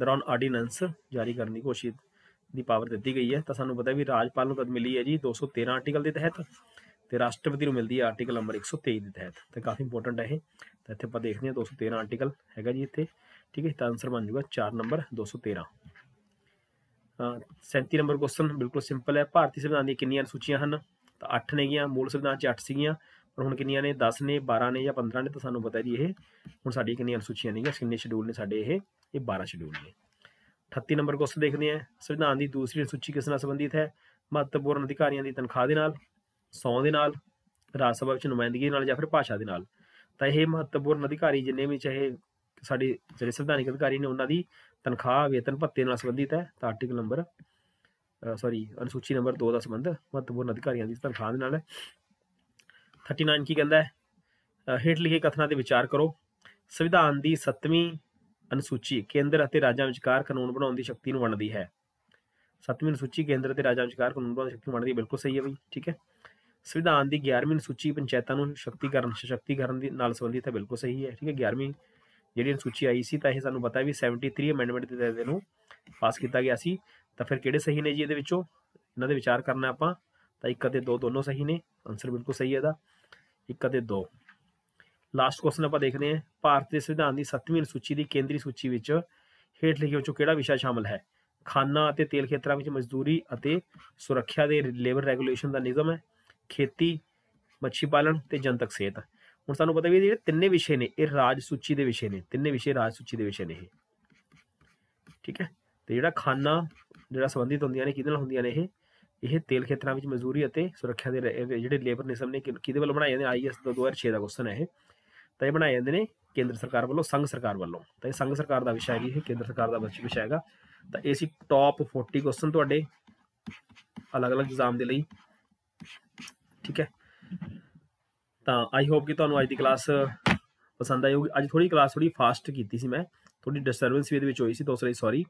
A: ਦੌਰਾਨ ਆਰਡੀਨੈਂਸ ਜਾਰੀ ਕਰਨ ਦੀ ਕੋਸ਼ਿਸ਼ ਦੀ ਪਾਵਰ ਦਿੱਤੀ ਗਈ ਹੈ ਤਾਂ ਸਾਨੂੰ ਪਤਾ ਹੈ ਵੀ ਰਾਜਪਾਲ ਨੂੰ ਕਦ ਮਿਲੀ ਹੈ ਜੀ 213 ਆਰਟੀਕਲ ਦੇ ਤਹਿਤ ਤੇ ਰਾਸ਼ਟਰਪਤੀ ਨੂੰ ਮਿਲਦੀ ਹੈ ਆਰਟੀਕਲ ਨੰਬਰ 123 ਦੇ ਤਹਿਤ ਤੇ ਕਾਫੀ ਇੰਪੋਰਟੈਂਟ ਹੈ ਇਹ ਤਾਂ ਇੱਥੇ ਆਪਾਂ ਦੇਖਦੇ ਹਾਂ 213 ਆਰਟੀਕਲ ਹੈਗਾ ਜੀ ਇੱਥੇ ਠੀਕ ਹੈ ਤਾਂ ਆਨਸਰ ਬਣ ਜਾਊਗਾ 4 ਨੰਬਰ 213 37 ਨੰਬਰ ਕੁਐਸਚਨ ਬਿਲਕੁਲ ਸਿੰਪਲ ਹੈ ਭਾਰਤੀ ਸੰਵਿਧਾਨ ਦੀਆਂ ਕਿੰਨੀਆਂ ਸੂਚੀਆਂ ਹਨ ਤਾਂ 8 ਨੇਗੀਆਂ ਮੂਲ ਸੰਵਿਧਾਨ 'ਚ 8 ਸੀਗੀਆਂ ਪਰ ਹੁਣ ਕਿੰਨੀਆਂ ਨੇ 10 ਨੇ 12 ਨੇ ਜਾਂ 15 ਨੇ ਤਾਂ ਸਾਨੂੰ ਪਤਾ ਜੀ ਇਹ ਹੁਣ ਸਾਡੀ ਕਿੰਨੀਆਂ ਸੂਚੀਆਂ ਜਾਂ ਕਿੰਨੇ ਸ਼ਡਿਊਲ ਨੇ ਸਾਡੇ ਇਹ ਇਹ 12 ਸ਼ਡਿਊਲ ਨੇ 38 ਨੰਬਰ ਕੁਐਸਚਨ ਦੇਖਦੇ ਆ ਸੰਵਿਧਾਨ ਦੀ ਦੂਸਰੀ ਸੂਚੀ ਕਿਸ ਨਾਲ ਸੰਬੰਧਿਤ ਹੈ ਮਹੱਤਵਪੂਰਨ ਅਧਿਕਾਰੀਆਂ ਦੀ ਤਨਖਾਹ ਦੇ ਨਾਲ ਸੌਂ ਦੇ ਨਾਲ ਰਾਜ ਸਭਾ ਵਿੱਚ ਨੁਮਾਇੰਦਗੀ ਨਾਲ ਜਾਂ ਫਿਰ ਭਾਸ਼ਾ ਦੇ ਨਾਲ ਤਾਂ ਇਹ ਮਹੱਤਵਪੂਰਨ ਅਧਿਕਾਰੀ ਜਿੰਨੇ ਵੀ ਚਾਹੇ ਸਾਡੇ ਜਿਹੜੇ ਸੰਵਿਧਾਨਿਕ ਅਧਿਕਾਰੀ ਨੇ ਉਹਨਾਂ ਦੀ ਤਨਖਾਹ ਵੇਤਨ ਭੱਤੇ ਨਾਲ ਸੰਬੰਧਿਤ ਹੈ ਤਾਂ ਆਰਟੀਕਲ ਨੰਬਰ ਸੌਰੀ ਅਨੁਸੂਚੀ ਨੰਬਰ 2 ਦਾ ਸੰਬੰਧ ਮਹੱਤਵਪੂਰਨ ਅਧਿਕਾਰੀਆਂ ਦੀ ਤਨਖਾਹ ਦੇ ਨਾਲ ਹੈ 39 ਕੀ ਕਹਿੰਦਾ ਹੈ ਹੇਠ ਲਿਖੇ ਕਥਨਾਂ ਤੇ ਵਿਚਾਰ ਕਰੋ ਸੰਵਿਧਾਨ ਦੀ 7ਵੀਂ ਅਨੁਸੂਚੀ ਕੇਂਦਰ ਅਤੇ ਰਾਜਾਂ ਵਿਚਕਾਰ ਕਾਨੂੰਨ ਬਣਾਉਣ ਦੀ ਸ਼ਕਤੀ ਨੂੰ ਵੰਡਦੀ ਹੈ 7ਵੀਂ ਅਨੁਸੂਚੀ ਕੇਂਦਰ ਅਤੇ ਰਾਜਾਂ ਵਿਚਕਾਰ ਕਾਨੂੰਨ ਬਣਾਉਣ ਦੀ ਸ਼ਕਤੀ ਵੰਡਦੀ ਹੈ ਬਿਲਕੁਲ ਸਹੀ ਹੈ ਬਈ ਠੀਕ ਹੈ ਸੰਵਿਧਾਨ ਦੀ 11ਵੀਂ ਅਨੁਸੂਚੀ ਪੰਚਾਇਤਾਂ ਨੂੰ ਸ਼ਕਤੀਕਰਨ ਸ਼ਕਤੀਕਰਨ ਦੇ ਨਾਲ ਸੰਬੰਧਿਤ ਹੈ ਬਿਲਕੁਲ ਸਹੀ ਹੈ ਠੀਕ ਹੈ 11ਵੀਂ ਜਿਹੜੀ ਅਨੁਸੂਚੀ ਆਈ ਸੀ ਤਾਂ ਇਹ ਸਾਨੂੰ ਪਤਾ ਵੀ 73 ਅਮੈਂਡਮੈਂਟ ਦੇ ਤਹਿਤ ਇਹਨੂੰ ਪਾਸ ਕੀਤਾ ਗਿਆ ਸੀ ਤਾਂ ਫਿਰ ਕਿਹੜੇ ਸਹੀ ਨੇ ਜੀ ਇਹਦੇ ਵਿੱਚੋਂ ਇਹਨਾਂ ਦੇ ਵਿਚਾਰ ਕਰਨਾ ਆਪਾਂ ਤਾਂ ਇੱਕ ਅਤੇ ਦੋ ਦੋਨੋਂ ਸਹੀ ਨੇ ਆਨਸਰ ਬਿਲਕੁਲ ਸਹੀ ਹੈ ਦਾ 1 ਅਤੇ 2 ਲਾਸਟ ਕੁਐਸਚਨ ਆਪਾਂ ਦੇਖਦੇ ਹਾਂ ਭਾਰਤ ਦੇ ਸੰਵਿਧਾਨ ਦੀ 7ਵੀਂ ਅਨੁਸੂਚੀ ਦੀ ਕੇਂਦਰੀ ਸੂਚੀ ਵਿੱਚ ਹੇਠ ਲਿਖੇ ਵਿੱਚੋਂ ਕਿਹੜਾ ਵਿਸ਼ਾ ਸ਼ਾਮਲ ਹੈ ਖਾਨਾ ਅਤੇ ਤੇਲ ਖੇਤਰਾਂ ਵਿੱਚ ਮਜ਼ਦੂਰੀ ਅਤੇ ਸੁਰੱਖਿਆ ਦੇ ਲੇਬਰ ਰੈਗੂਲੇਸ਼ਨ ਦਾ ਨਿਯਮ ਹੈ ਖੇਤੀ ਮੱਛੀ ਪਾਲਣ ਤੇ ਜਨਤਕ ਸਿਹਤ ਹੁਣ ਸਾਨੂੰ ਪਤਾ ਵੀ ਜਿਹੜੇ ਤਿੰਨੇ ਵਿਸ਼ੇ ਨੇ ਇਹ ਰਾਜ ਸੂਚੀ ਦੇ ਵਿਸ਼ੇ ਨੇ ਤਿੰਨੇ ਵਿਸ਼ੇ ਰਾਜ ਸੂਚੀ ਦੇ ਵਿਸ਼ੇ ਨੇ ਇਹ ਠੀਕ ਹੈ ਤੇ ਜਿਹੜਾ ਖਾਨਾ ਜਿਹੜਾ ਸੰਬੰਧਿਤ ਹੁੰਦੀਆਂ ਨੇ ਕਿਹਦੇ ਨਾਲ ਹੁੰਦੀਆਂ ਨੇ ਇਹ ਇਹ ਤੇਲ ਖੇਤਰਾਂ ਵਿੱਚ ਮਜ਼ਦੂਰੀ ਅਤੇ ਸੁਰੱਖਿਆ ਦੇ ਜਿਹੜੇ ਲੇਬਰ ਨਿਸਮ ਨੇ ਕਿਹਦੇ ਵੱਲੋਂ ਬਣਾਏ ਜਾਂਦੇ ਆਈਐਸ 2006 ਦਾ ਕੁਐਸਚਨ ਹੈ ਇਹ ਤਾਂ ਇਹ ਬਣਾਏ ਜਾਂਦੇ ਨੇ ਕੇਂਦਰ ਸਰਕਾਰ ਵੱਲੋਂ ਸੰਘ ਸਰਕਾਰ ਵੱਲੋਂ ਤਾਂ ਇਹ ਸੰਘ ਸਰਕਾਰ ਦਾ ਵਿਸ਼ਾ ਹੈ ਇਹ ਕੇਂਦਰ ਸਰਕਾਰ ਦਾ ਵਿਸ਼ਾ ਹੈਗਾ ਤਾਂ ਇਹ ਸੀ ਟੌਪ 40 ਕੁਐਸਚਨ ਤੁਹਾਡੇ ਅਲੱਗ-ਅਲੱਗ ਇਗਜ਼ਾਮ ਦੇ ਲਈ ਠੀਕ ਹੈ ਤਾਂ ਆਈ ਹੋਪ ਕਿ ਤੁਹਾਨੂੰ ਅੱਜ ਦੀ ਕਲਾਸ ਪਸੰਦ ਆਈ ਹੋਊਗੀ ਅੱਜ ਥੋੜੀ ਕਲਾਸ ਥੋੜੀ ਫਾਸਟ ਕੀਤੀ ਸੀ ਮੈਂ ਥੋੜੀ ਡਿਸਟਰਬੈਂਸ ਵੀ ਇਹਦੇ ਵਿੱਚ ਹੋਈ ਸੀ ਤਾਂ ਉਸ ਲਈ ਸੌਰੀ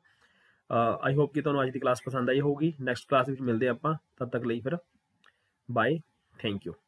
A: ਆਈ ਹੋਪ ਕਿ ਤੁਹਾਨੂੰ ਅੱਜ ਦੀ ਕਲਾਸ ਪਸੰਦ ਆਈ ਹੋਊਗੀ ਨੈਕਸਟ ਕਲਾਸ ਵਿੱਚ ਮਿਲਦੇ ਆਪਾਂ ਤਦ ਤੱਕ ਲਈ ਫਿਰ ਬਾਏ ਥੈਂਕ ਯੂ